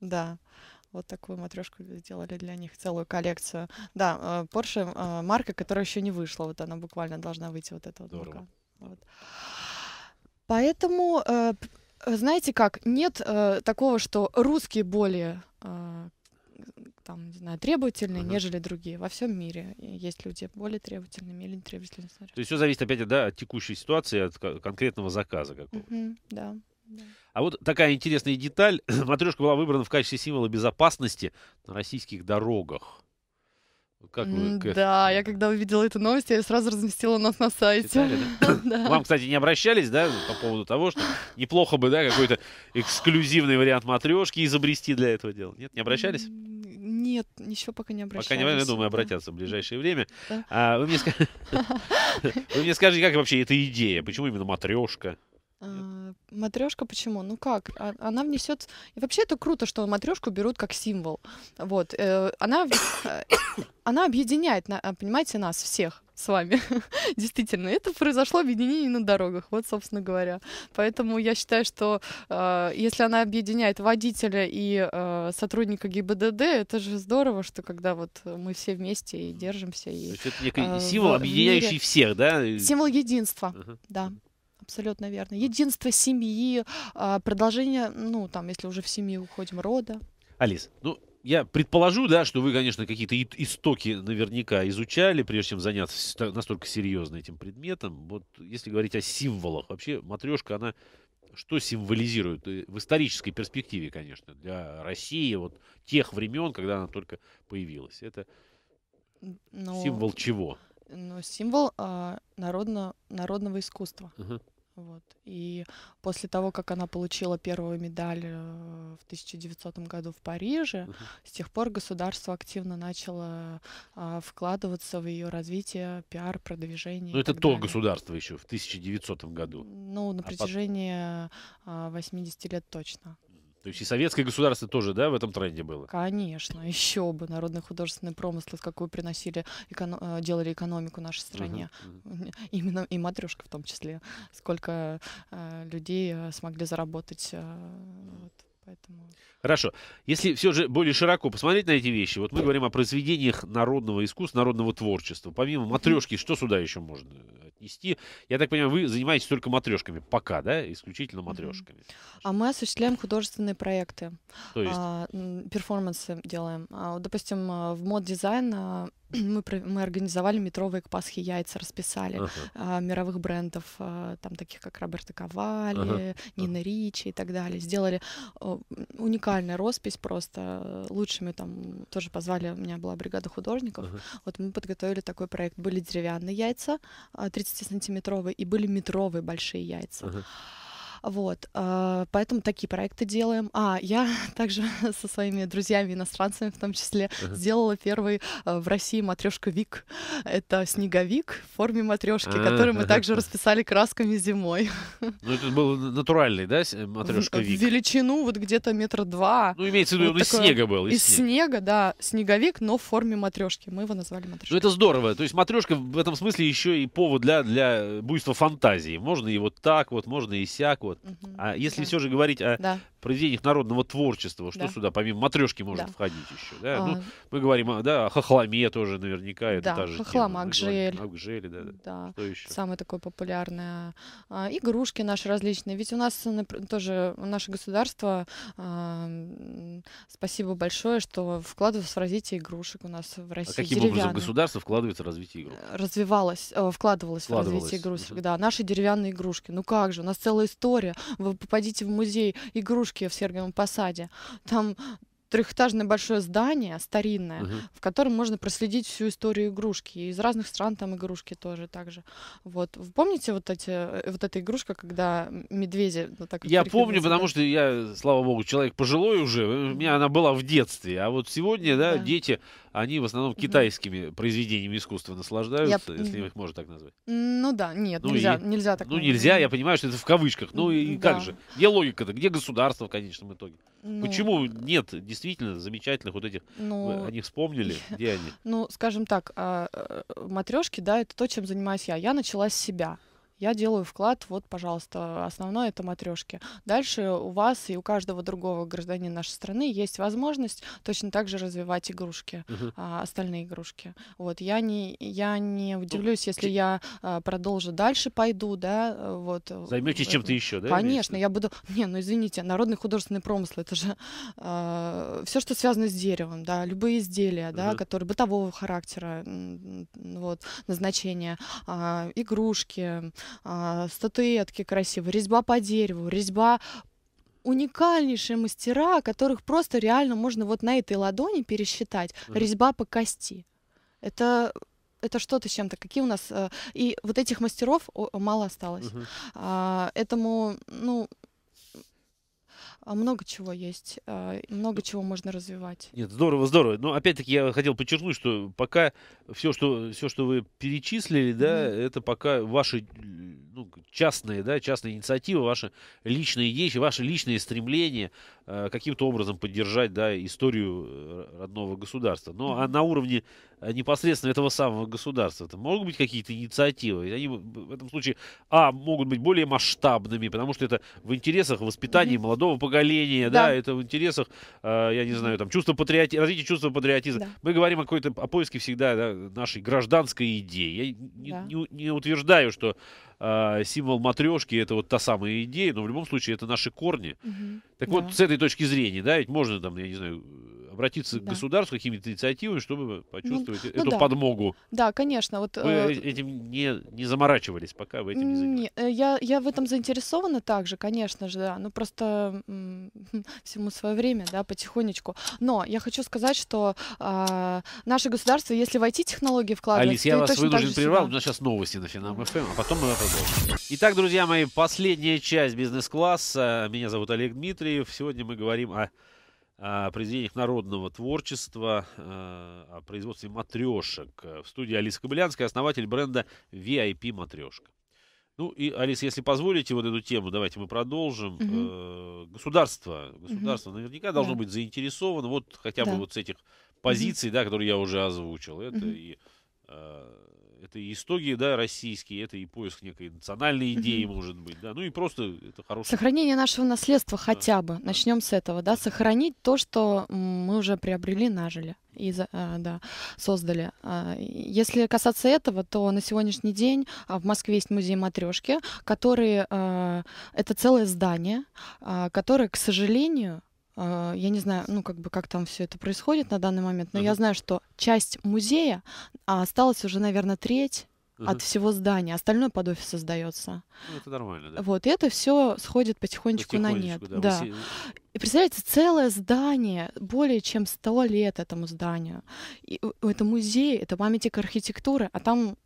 Да. Вот такую матрешку сделали для них, целую коллекцию. Да, э, Porsche э, марка, которая еще не вышла. Вот она буквально должна выйти, вот эта вот Здорово. марка. Вот. Поэтому, э, знаете как, нет такого, что русские более там, не знаю, требовательные, uh-huh. нежели другие. Во всем мире есть люди более требовательные, менее требовательные. То есть все зависит опять да, от текущей ситуации, от конкретного заказа какого-то. Uh-huh, да. А вот такая интересная деталь. Матрешка была выбрана в качестве символа безопасности на российских дорогах. Как вы, Кэф? Да, я когда увидела эту новость, я сразу разместила у нас на сайте. Читали, да. Вам, кстати, не обращались, да, по поводу того, что неплохо бы, да, какой-то эксклюзивный вариант матрешки изобрести для этого дела? Нет, не обращались? Нет, ничего пока не обращались. Пока не я думаю, обратятся в ближайшее время. Да. А вы мне скажите, как вообще эта идея? Почему именно матрешка? Нет. А, матрешка почему? Ну как? А, она внесет. И вообще это круто, что матрешку берут как символ. Вот. Э, она, э, она объединяет, понимаете, нас всех с вами. Действительно, это произошло объединение на дорогах, вот, собственно говоря. Поэтому я считаю, что э, если она объединяет водителя и э, сотрудника ГИБДД, это же здорово, что когда вот мы все вместе и держимся. И, То есть это некий э, символ, в, объединяющий в мире. всех, да? Символ единства, uh-huh. да абсолютно верно. Единство семьи, а, продолжение, ну, там, если уже в семье уходим, рода. Алис, ну, я предположу, да, что вы, конечно, какие-то истоки наверняка изучали, прежде чем заняться настолько серьезно этим предметом. Вот если говорить о символах, вообще матрешка, она что символизирует э, в исторической перспективе, конечно, для России, вот тех времен, когда она только появилась. Это Но... Ну, символ чего? Ну, символ э, народно, народного искусства. Угу. Вот. И после того, как она получила первую медаль э, в 1900 году в Париже, uh-huh. с тех пор государство активно начало а, вкладываться в ее развитие, пиар, продвижение. Ну, это то далее. государство еще в 1900 году. Ну, на а протяжении потом... А, 80 лет точно. То есть и советское государство тоже, да, в этом тренде было? Конечно, еще бы. Народные художественные промыслы, какую приносили, эко... Э, делали экономику нашей стране. uh Именно и матрешка в том числе. Сколько э, людей э, смогли заработать. Э, вот, поэтому... Хорошо. Если все же более широко посмотреть на эти вещи, вот мы говорим о произведениях народного искусства, народного творчества. Помимо матрешки, что сюда еще можно отнести? Я так понимаю, вы занимаетесь только матрешками пока, да? Исключительно матрешками. А мы осуществляем художественные проекты. То есть? А, перформансы делаем. А, допустим, а, в мод-дизайн а, мы, мы организовали метровые к Пасхе яйца, расписали ага. а, мировых брендов, а, там таких как Роберто Ковали, ага. Нина ага. Ричи и так далее. Сделали а, уникальные натуральная роспись просто. Э, лучшими там тоже позвали, у меня была бригада художников. Uh-huh. Вот мы подготовили такой проект. Были деревянные яйца 30-сантиметровые э, и были метровые большие яйца. Uh-huh. Вот, а, поэтому такие проекты делаем. А, я также со своими друзьями-иностранцами в том числе uh-huh. сделала первый а, в России матрешка Вик. Это снеговик в форме матрешки, uh-huh. А, который мы также расписали красками зимой. Ну, это был натуральный, да, матрешка Вик? В величину вот где-то метр два. Ну, имеется в виду, вот он такое... из снега был. Из, из снега. снега, да, снеговик, но в форме матрешки. Мы его назвали матрешкой. Ну, это здорово. То есть матрешка в этом смысле еще и повод для, для буйства фантазии. Можно и вот так вот, можно и сяк вот. Вот. Угу, а если да. все же говорить о да произведениях народного творчества, что да. сюда помимо матрешки может да. входить еще. Да? Ну, а... Ну, мы говорим да, о хохламе тоже наверняка. Это да, та же хохлам, акжель. Акжель, да. да. Что еще? Самое такое популярное. А, игрушки наши различные. Ведь у нас тоже наше государство, а, спасибо большое, что вкладывается в развитие игрушек у нас в а России. А каким деревянных. образом государство вкладывается в развитие игрушек? Э, развивалось, вкладывалось, э, вкладывалось. в развитие игрушек, да. Наши деревянные игрушки. Ну как же, у нас целая история. Вы попадите в музей игрушек бабушки в Сергиевом Посаде. Там трехэтажное большое здание старинное, угу. в котором можно проследить всю историю игрушки. И из разных стран там игрушки тоже также. Вот. Вы помните вот, эти, э, вот эта игрушка, когда медведи... Ну, так я помню, да? потому что я, слава богу, человек пожилой уже. Э, у меня она была в детстве. А вот сегодня, да, да. дети они в основном китайскими произведениями искусства наслаждаются, я... если их можно так назвать. Ну да, нет, ну нельзя, и... нельзя так. Ну назвать. нельзя, я понимаю, что это в кавычках. Ну и м-м, да. как же? Где логика-то? Где государство в конечном итоге? Ну... Почему нет действительно замечательных вот этих? Ну... Они вспомнили, где они? Ну, скажем так, а, э, э, матрешки, да, это то, чем занимаюсь я. Я начала с себя я делаю вклад, вот, пожалуйста, основное это матрешки. Дальше у вас и у каждого другого гражданина нашей страны есть возможность точно так же развивать игрушки, угу. а, остальные игрушки. Вот, я не, я не ну, удивлюсь, если я а, продолжу дальше пойду, да, э, вот. Э, Займетесь чем-то еще, да? Конечно, я буду... Не, ну извините, народный художественный промысл, это же э, а, все, что связано с деревом, да, любые изделия, да, угу. которые бытового характера, вот, назначения, э, игрушки, а, статуэтки красивые, резьба по дереву, резьба уникальнейшие мастера, которых просто реально можно вот на этой ладони пересчитать. Mm-hmm. Резьба по кости. Это это что-то с чем-то. Какие у нас... Э, и вот этих мастеров мало осталось. Uh-huh. этому, ну, а много чего есть, а, много чего можно развивать. Нет, здорово, здорово. Но ну, опять-таки я хотел подчеркнуть, что пока все, что, все, что вы перечислили, да, mm это пока ваши ну, частные, да, частные инициативы, ваши личные вещи, ваши личные стремления а, каким-то образом поддержать, да, историю э, родного государства. Но ну, mm а на уровне а, непосредственно этого самого государства. Это могут быть какие-то инициативы. Они в этом случае, а, могут быть более масштабными, потому что это в интересах воспитания mm-hmm. молодого поколения, да. да, это в интересах, э, я не знаю, там, чувства патриоти... развития чувства патриотизма. Да. Мы говорим о какой-то о поиске всегда да, нашей гражданской идеи. Я да. не, не, утверждаю, что э, символ матрешки это вот та самая идея, но в любом случае это наши корни. Угу. Так да. вот, с этой точки зрения, да, ведь можно там, я не знаю, обратиться да. к государству какими-то инициативами, чтобы почувствовать ну, эту ну, да. подмогу. Да, конечно. Вот, вы э, этим не, не заморачивались, пока вы этим не занимались? Э, я, я в этом заинтересована также, конечно же, да. Ну, просто всему свое время, да, потихонечку. Но я хочу сказать, что э, наше государство, если войти технологии вкладывать... Алис, я вас вынужден прервал, у нас сейчас новости на Финам ФМ, эм, а потом мы продолжим. Итак, друзья мои, последняя часть бизнес-класса. Меня зовут Олег Дмитриев. Сегодня мы говорим о о произведениях народного творчества, э, о производстве матрешек. В студии Алиса Кобылянская, основатель бренда VIP «Матрешка». Ну и, Алис, если позволите, вот эту тему давайте мы продолжим. Угу. Государство, государство угу. наверняка должно да. быть заинтересовано вот хотя бы вот с этих позиций, угу. да, которые я уже озвучил. Это угу. и э, это и истоки, да, российские, это и поиск некой национальной идеи, может быть, да. Ну и просто это хорошее. Сохранение нашего наследства хотя бы. Да. Начнем с этого, да. Сохранить то, что мы уже приобрели, нажили и а, да, создали. А, если касаться этого, то на сегодняшний день а, в Москве есть музей матрешки, который это целое здание, которое, к сожалению, а, я не знаю, ну, как бы, как там все это происходит на данный момент, но uh-huh. я знаю, что часть музея, а осталась уже, наверное, треть uh-huh. от всего здания, остальное под офис создается. Ну, это нормально, да. Вот, и это все сходит потихонечку, потихонечку на нет. Да. да. И представляете, целое здание, более чем сто лет этому зданию. И э, это музей, это памятник архитектуры, а там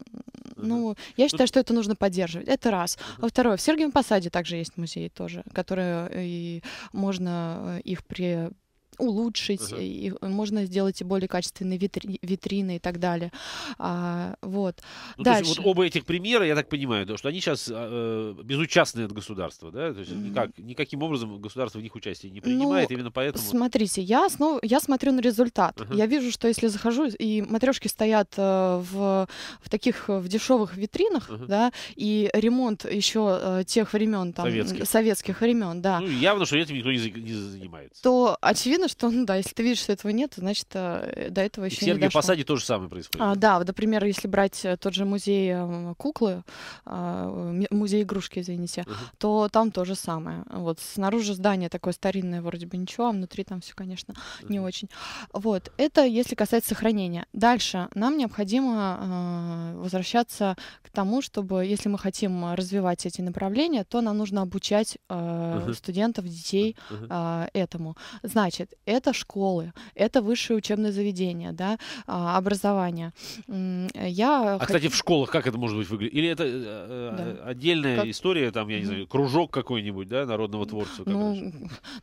ну, я считаю, что это нужно поддерживать. Это раз. А второе, в Сергиевом Посаде также есть музей тоже, который э, и можно э, их при улучшить, uh-huh. и э, можно сделать и более качественные витри- витрины и так далее. А, вот. Ну, Дальше. То есть, вот оба этих примера, я так понимаю, да, что они сейчас а, э, безучастны от государства, да? То есть никак, никаким образом государство в них участие не ну, принимает, ну, именно поэтому... Смотрите, я, основ... я смотрю на результат. Uh-huh. Я вижу, что если захожу, и матрешки стоят э, в, в таких э, в дешевых витринах, uh-huh. да, и ремонт еще э, тех времен, там, советских, советских времен, да. Ну, явно, что этим никто не, не занимается. То очевидно, что, ну да, если ты видишь, что этого нет, значит, э, до этого еще и в не дошло. В Посаде то же самое происходит. А, да, вот, например, если брать э, тот же музей э, куклы, а, музей игрушки, извините, угу. то там то же самое. Вот снаружи здание такое старинное вроде бы ничего, а внутри там все, конечно, угу. не очень. Вот, это если касается сохранения. Дальше нам необходимо возвращаться к тому, чтобы, если мы хотим развивать эти направления, то нам нужно обучать э, угу. студентов, детей угу. э, этому. Значит, это школы, это высшее учебное заведение, да, а, образование. Я а, хот... кстати, в школах как это может быть выглядит? Или это э, да. Э, отдельная как... история, там, я не знаю, кружок какой-нибудь, да, народного творчества? Ну,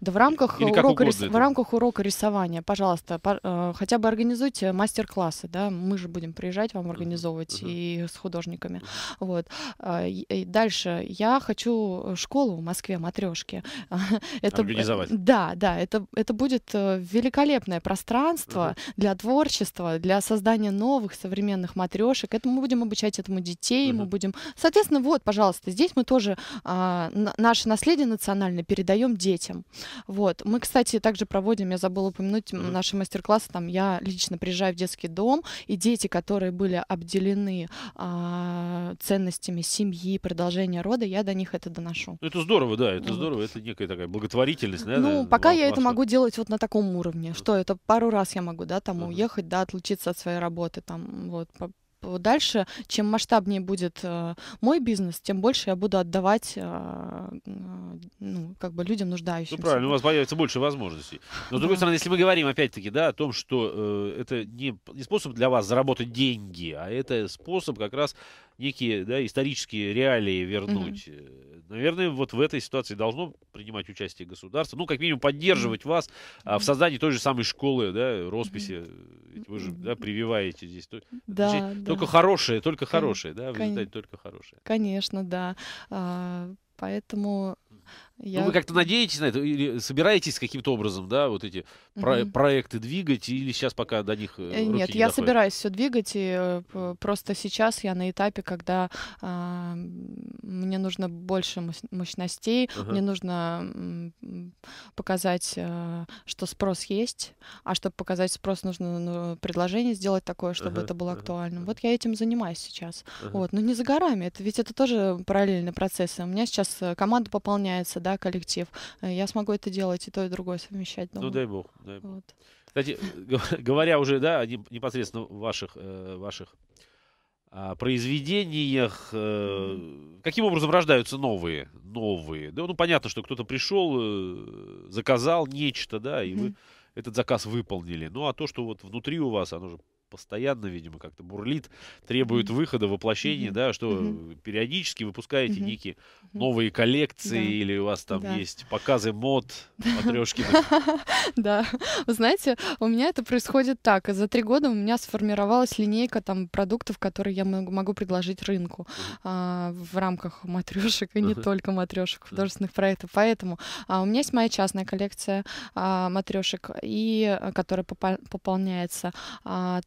да в рамках, урока, рис... в рамках урока рисования, пожалуйста, по... Э, хотя бы организуйте мастер-классы, да, мы же будем приезжать вам организовывать uh-huh. и с художниками. Вот. А, и дальше, я хочу школу в Москве, матрешки. это... Организовать. Да, да, это, это будет будет э, великолепное пространство mm-hmm. для творчества, для создания новых современных матрешек. Это мы будем обучать этому детей, mm-hmm. мы будем... Соответственно, вот, пожалуйста, здесь мы тоже а, на, наше наследие национальное передаем детям. Вот. Мы, кстати, также проводим, я забыла упомянуть, mm-hmm. наши мастер-классы, там я лично приезжаю в детский дом, и дети, которые были обделены а, ценностями семьи, продолжения рода, я до них это доношу. Ну, это здорово, да, это mm-hmm. здорово, это некая такая благотворительность. Да, ну, пока я это могу делать вот вот на таком уровне, что это пару раз я могу, да, там uh-huh. уехать, да, отлучиться от своей работы, там, вот, дальше, чем масштабнее будет э, мой бизнес, тем больше я буду отдавать э, э, ну, как бы людям нуждающимся. Ну, правильно, у вас появится больше возможностей. Но, с другой да. стороны, если мы говорим, опять-таки, да, о том, что э, это не, не способ для вас заработать деньги, а это способ как раз некие да, исторические реалии вернуть. Mm-hmm. Наверное, вот в этой ситуации должно принимать участие государство. Ну, как минимум, поддерживать вас а, в создании той же самой школы, да, росписи. Ведь вы же да, прививаете здесь. Да, да. Только хорошее, только хорошее, да, в результате только хорошее. Конечно, да. А, поэтому ну, я... Ну, вы как-то надеетесь на это? Или собираетесь каким-то образом, да, вот эти угу. про- проекты двигать, или сейчас пока до них э, э, руки Нет, не я доходят? собираюсь все двигать, и э, просто сейчас я на этапе, когда э, мне нужно больше мощностей, ага. мне нужно показать, что спрос есть, а чтобы показать спрос, нужно ну, предложение сделать такое, чтобы ага. это было актуальным. Ага. Вот я этим занимаюсь сейчас. Ага. Вот, но не за горами, это ведь это тоже параллельные процессы. У меня сейчас команда пополняется меняется, да, коллектив, э, я смогу это делать и то, и другое совмещать. Думаю. Ну, дай бог, дай бог. Вот. Кстати, говоря уже, да, непосредственно ваших, э, ваших а, произведениях, э, каким образом рождаются новые, новые. Да, ну понятно, что кто-то пришел, заказал нечто, да, и mm вы этот заказ выполнили. Ну а то, что вот внутри у вас, оно же постоянно, видимо, как-то бурлит, требует выхода, воплощения, да, что периодически выпускаете некие новые коллекции или у вас там есть показы мод, матрешки. Да, вы знаете, у меня это происходит так. За три года у меня сформировалась линейка там продуктов, которые я могу предложить рынку а, в рамках матрешек и не только матрешек художественных проектов. Поэтому а, у меня есть моя частная коллекция а, матрешек, и э, которая пополняется.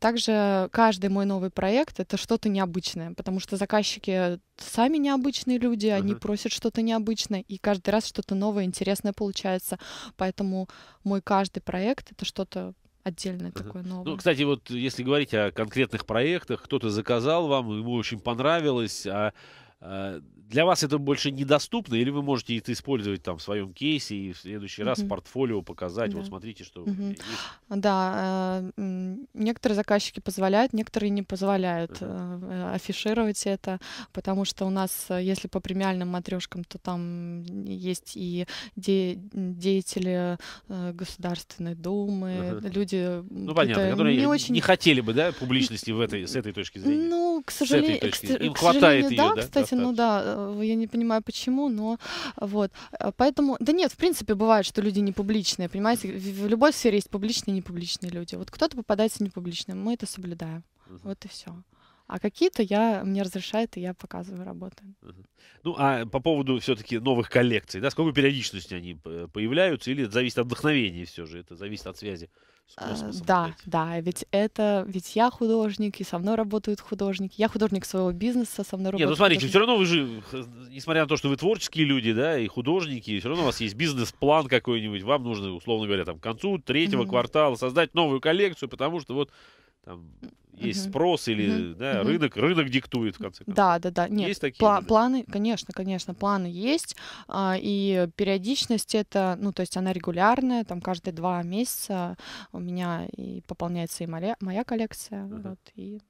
Также также каждый мой новый проект это что-то необычное, потому что заказчики сами необычные люди, uh-huh. они просят что-то необычное, и каждый раз что-то новое, интересное получается. Поэтому мой каждый проект это что-то отдельное uh-huh. такое новое. Ну, кстати, вот если говорить о конкретных проектах, кто-то заказал вам, ему очень понравилось, а, а для вас это больше недоступно, или вы можете это использовать там в своем кейсе и в следующий mm-hmm. раз портфолио показать. Да. Вот смотрите, что mm-hmm. есть. Да, э, некоторые заказчики позволяют, некоторые не позволяют mm-hmm. э, афишировать это, потому что у нас, э, если по премиальным матрешкам, то там есть и де- деятели э, Государственной Думы, mm-hmm. люди, ну понятно, которые не очень не хотели бы, да, публичности в этой с этой точки зрения. Ну, к сожалению, к, им к хватает ее, да. Кстати, ну да, я не понимаю почему, но вот. Э, поэтому, да нет, в принципе, бывает, что люди не публичные, понимаете, в любой сфере есть публичные и непубличные люди. Вот кто-то попадается непубличным, мы это соблюдаем. Угу. Вот и все. А какие-то я мне разрешает, и я показываю работы. Ну, а по поводу все-таки новых коллекций, да, сколько какой они э, появляются, или это зависит от вдохновения все же, это зависит от связи а, да, да, ведь это, ведь я художник, и со мной работают художники. Я художник своего бизнеса, со мной ну работают. Нет, ну смотрите, все равно вы же, несмотря на то, что вы творческие люди, да, и художники, все равно у вас есть бизнес-план какой-нибудь. Вам нужно, условно говоря, там к концу третьего mm-hmm. квартала создать новую коллекцию, потому что вот там есть спрос или угу. да, угу. рынок, рынок диктует в конце концов. Да, да, да. Нет, есть такие пла- люди? планы, конечно, конечно, планы есть. А, и периодичность это, ну, то есть она регулярная, там каждые два месяца у меня и пополняется и моя, моя коллекция. Ага. Вот, и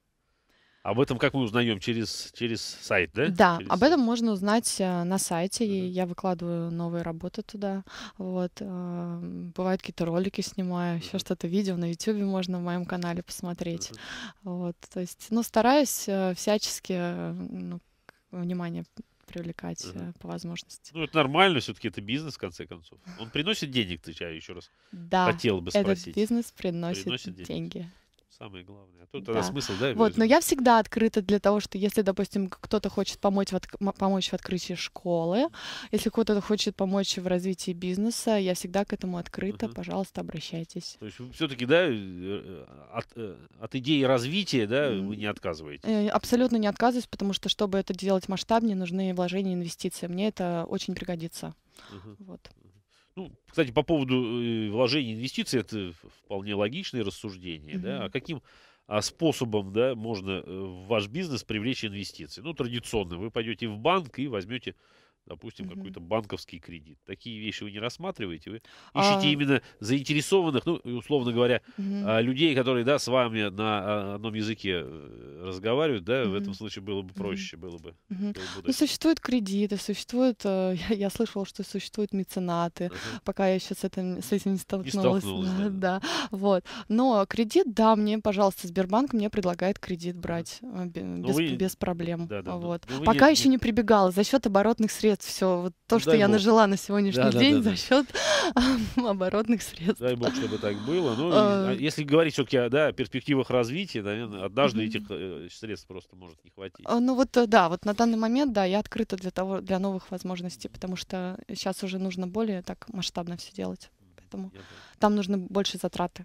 а об этом как мы узнаем? Через, через сайт, да? Да, через... об этом можно узнать э, на сайте. Mm-hmm. Я выкладываю новые работы туда. Вот. Эм, бывают какие-то ролики снимаю, mm-hmm. еще что-то видео на YouTube можно в моем канале посмотреть. Mm-hmm. Вот. То есть, ну, стараюсь э, всячески э, ну, внимание привлекать Uh-huh. по возможности. Ну, это нормально, все-таки это бизнес, в конце концов. Он приносит денег, ты еще раз да, хотел бы спросить. Этот бизнес приносит, приносит деньги. деньги самое главное. А тут да. смысл, да? Вот, но я всегда открыта для того, что если, допустим, кто-то хочет помочь в, от... помочь в открытии школы, если кто-то хочет помочь в развитии бизнеса, я всегда к этому открыта, uh-huh. пожалуйста, обращайтесь. То есть все-таки, да, э, э, от, э, от идеи развития, да, вы не отказываетесь? Абсолютно не отказываюсь, потому что, чтобы это делать масштабнее, нужны вложения, инвестиции. Мне это очень пригодится. Uh-huh. Вот. Ну, кстати, по поводу э, вложений инвестиций, это вполне логичное рассуждение, mm-hmm. да, а каким а, способом, да, можно э, в ваш бизнес привлечь инвестиции? Ну, традиционно, вы пойдете в банк и возьмете допустим, угу. какой-то банковский кредит. Такие вещи вы не рассматриваете, вы ищете а... именно заинтересованных, ну, условно говоря, угу. людей, которые, да, с вами на а, одном языке э, разговаривают, да, угу. в этом случае было бы проще, угу. было бы. Угу. Было бы ну, существуют кредиты, существуют, я, э, я слышала, что существуют меценаты, угу. пока я еще с этим, с этим не столкнулась. Не столкнулась да, да. вот. Но кредит, да, мне, пожалуйста, Сбербанк мне предлагает кредит брать э, ну, без, вы... без проблем. Да, да, вот. Ну, пока не... еще не прибегала за счет оборотных средств сделать все вот то, ну, что я бог. нажила на сегодняшний да, день да, да, за счет оборотных средств. Дай бог, чтобы так было. Но ну, а. а, если говорить все-таки о перспективах развития, наверное, однажды этих э, средств просто может не хватить. А, ну вот э, да, вот на данный момент, да, я открыта для того, для новых возможностей, потому что сейчас уже нужно более так масштабно все делать. Поэтому там нужны больше затраты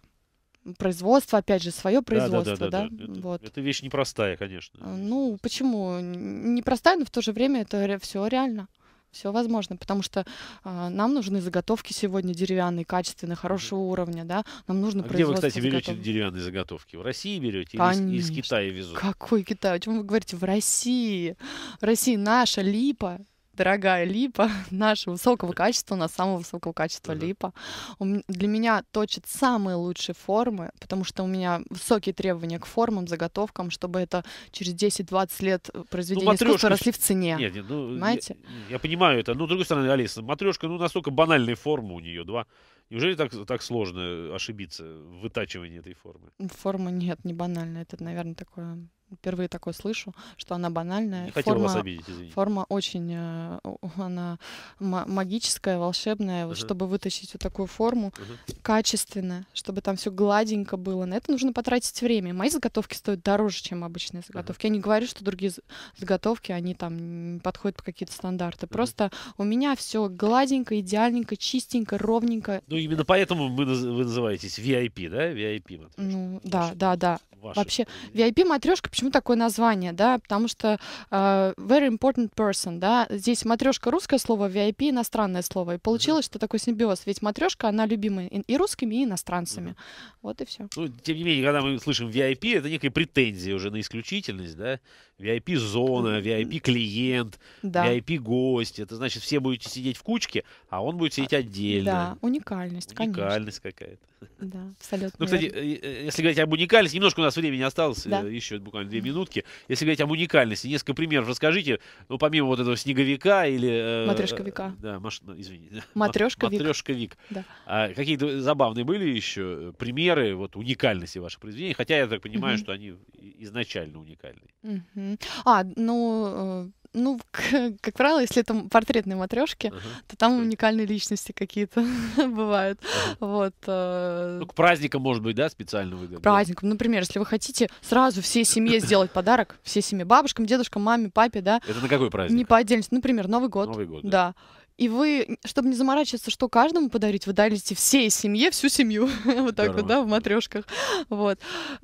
производство, опять же, свое производство, да? да, да, да? да. Это, вот. это вещь непростая, конечно. Ну, почему? Непростая, но в то же время это все реально все возможно, потому что э, нам нужны заготовки сегодня деревянные, качественные, хорошего уровня, да, нам нужно а где вы, кстати, берете заготовки. деревянные заготовки? В России берете или из, из Китая везут? Какой Китай? О чем вы говорите? В России. В России наша липа дорогая липа нашего высокого качества, у нас самого высокого качества uh-huh. липа. для меня точит самые лучшие формы, потому что у меня высокие требования к формам, заготовкам, чтобы это через 10-20 лет произведения ну, искусства росли в цене. Нет, нет, ну, Понимаете? Я, я понимаю это. Ну, с другой стороны, Алиса, матрешка, ну, настолько банальная форма у нее, два. Неужели так, так сложно ошибиться в вытачивании этой формы? Формы нет, не банально. Это, наверное, такое впервые такое слышу, что она банальная. Не хотел форма, вас обидеть, извините. Форма очень, э, она магическая, волшебная. Uh-huh. Чтобы вытащить вот такую форму uh-huh. качественно, чтобы там все гладенько было, на это нужно потратить время. Мои заготовки стоят дороже, чем обычные заготовки. Uh-huh. Я не говорю, что другие заготовки, они там подходят по какие-то стандарты. Uh-huh. Просто у меня все гладенько, идеальненько, чистенько, ровненько. Ну, именно поэтому вы, вы называетесь VIP, да? VIP, Матрешка. Ну, да, да, да. Ваши. Вообще, VIP-матрешка, почему Почему такое название, да? Потому что э, very important person, да? Здесь матрешка русское слово, VIP иностранное слово. И получилось, mm что такой симбиоз. Ведь матрешка, она любимая и русскими, и иностранцами. mm Вот и все. Ну, тем не менее, когда мы слышим VIP, это некая претензия уже на исключительность, да? VIP-зона, VIP-клиент, да. VIP-гость. Это значит, все будете сидеть в кучке, а он будет сидеть а, отдельно. Да, уникальность, Уникальность какая-то. Да, абсолютно. Ну, кстати, э, э, если говорить об уникальности, немножко у нас времени осталось, э, да. еще буквально две минутки. Если говорить об уникальности, несколько примеров расскажите. Ну, помимо вот этого снеговика или... Матрешковика. Да, маш... Ну, извините. Матрешковик. Матрешковик. Да. А какие-то забавные были еще примеры вот уникальности ваших произведений? Хотя я так понимаю, угу. что они изначально уникальны. Угу. А, ну, э, ну, как, правило, если это портретные матрешки, uh-huh. то там уникальные личности какие-то бывают. Uh-huh. Вот. Э. Ну, к праздникам, может быть, да, специально выдать. К праздникам, например, если вы хотите сразу всей семье сделать подарок, всей семье, бабушкам, дедушкам, маме, папе, да. Это на какой праздник? Не по отдельности, например, Новый год. Новый год, да. да. И вы, чтобы не заморачиваться, что каждому подарить, вы дарите всей семье всю семью. вот так вот, да, в матрешках. Вот.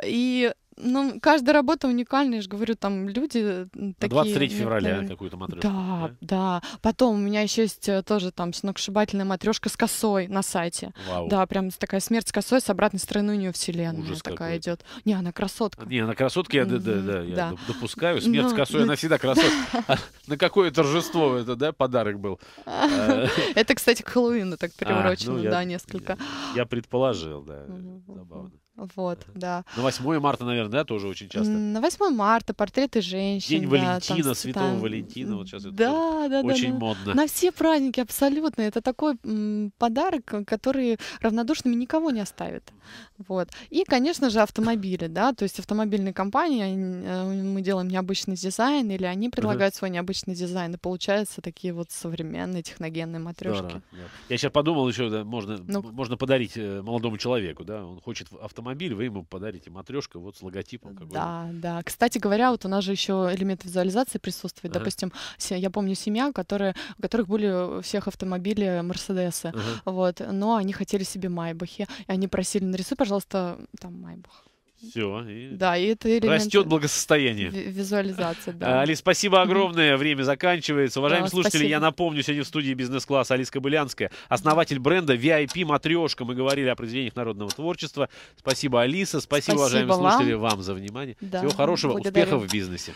И ну, каждая работа уникальная, я же говорю, там люди э, на такие... 23 февраля да, какую-то матрешку. Да, да, да. Потом у меня еще есть э, тоже там сногсшибательная матрешка с косой на сайте. Вау. Да, прям такая смерть с косой, с обратной стороны у нее вселенная Ужас такая идет. Не, она красотка. Не, она красотка, я, да, да, да, я допускаю. Ну, смерть Но... с косой, она ну. всегда красотка. На какое торжество это, да, подарок был? Это, кстати, к Хэллоуину так а, ну приурочено, да, несколько. Я предположил, да, забавно. Вот, да. На 8 марта, наверное, да, тоже очень часто. На 8 марта портреты женщин. День Валентина, да, Святого Валентина. Вот сейчас да, это да, да, очень да, модно. На все праздники абсолютно. Это такой м, подарок, который равнодушными никого не оставит. Вот. И, конечно же, автомобили, да, то есть автомобильные компании, они, э, мы делаем необычный дизайн, или они предлагают ага. свой необычный дизайн, и получаются такие вот современные техногенные матрешки. Да, да. Я сейчас подумал еще, да, можно, ну, можно подарить э, молодому человеку, да, он хочет автомобиль автомобиль, вы ему подарите матрешку вот с логотипом какой-то. Да, да. Кстати говоря, вот у нас же еще элемент визуализации присутствует. Ага. Допустим, я помню семья, которые, у которых были у всех автомобили Мерседесы, ага. вот, но они хотели себе Майбахи, и они просили, нарисуй, пожалуйста, там Майбах. Все. И да, и это элемент... Растет благосостояние. Визуализация, да. А, Али, спасибо огромное. Время заканчивается. Уважаемые да, слушатели, спасибо. я напомню, сегодня в студии бизнес-класс Алис Кобылянская, основатель бренда VIP Матрешка. Мы говорили о произведениях народного творчества. Спасибо, Алиса. Спасибо, спасибо уважаемые вам. слушатели, вам за внимание. Да, Всего хорошего, благодарю. успехов в бизнесе.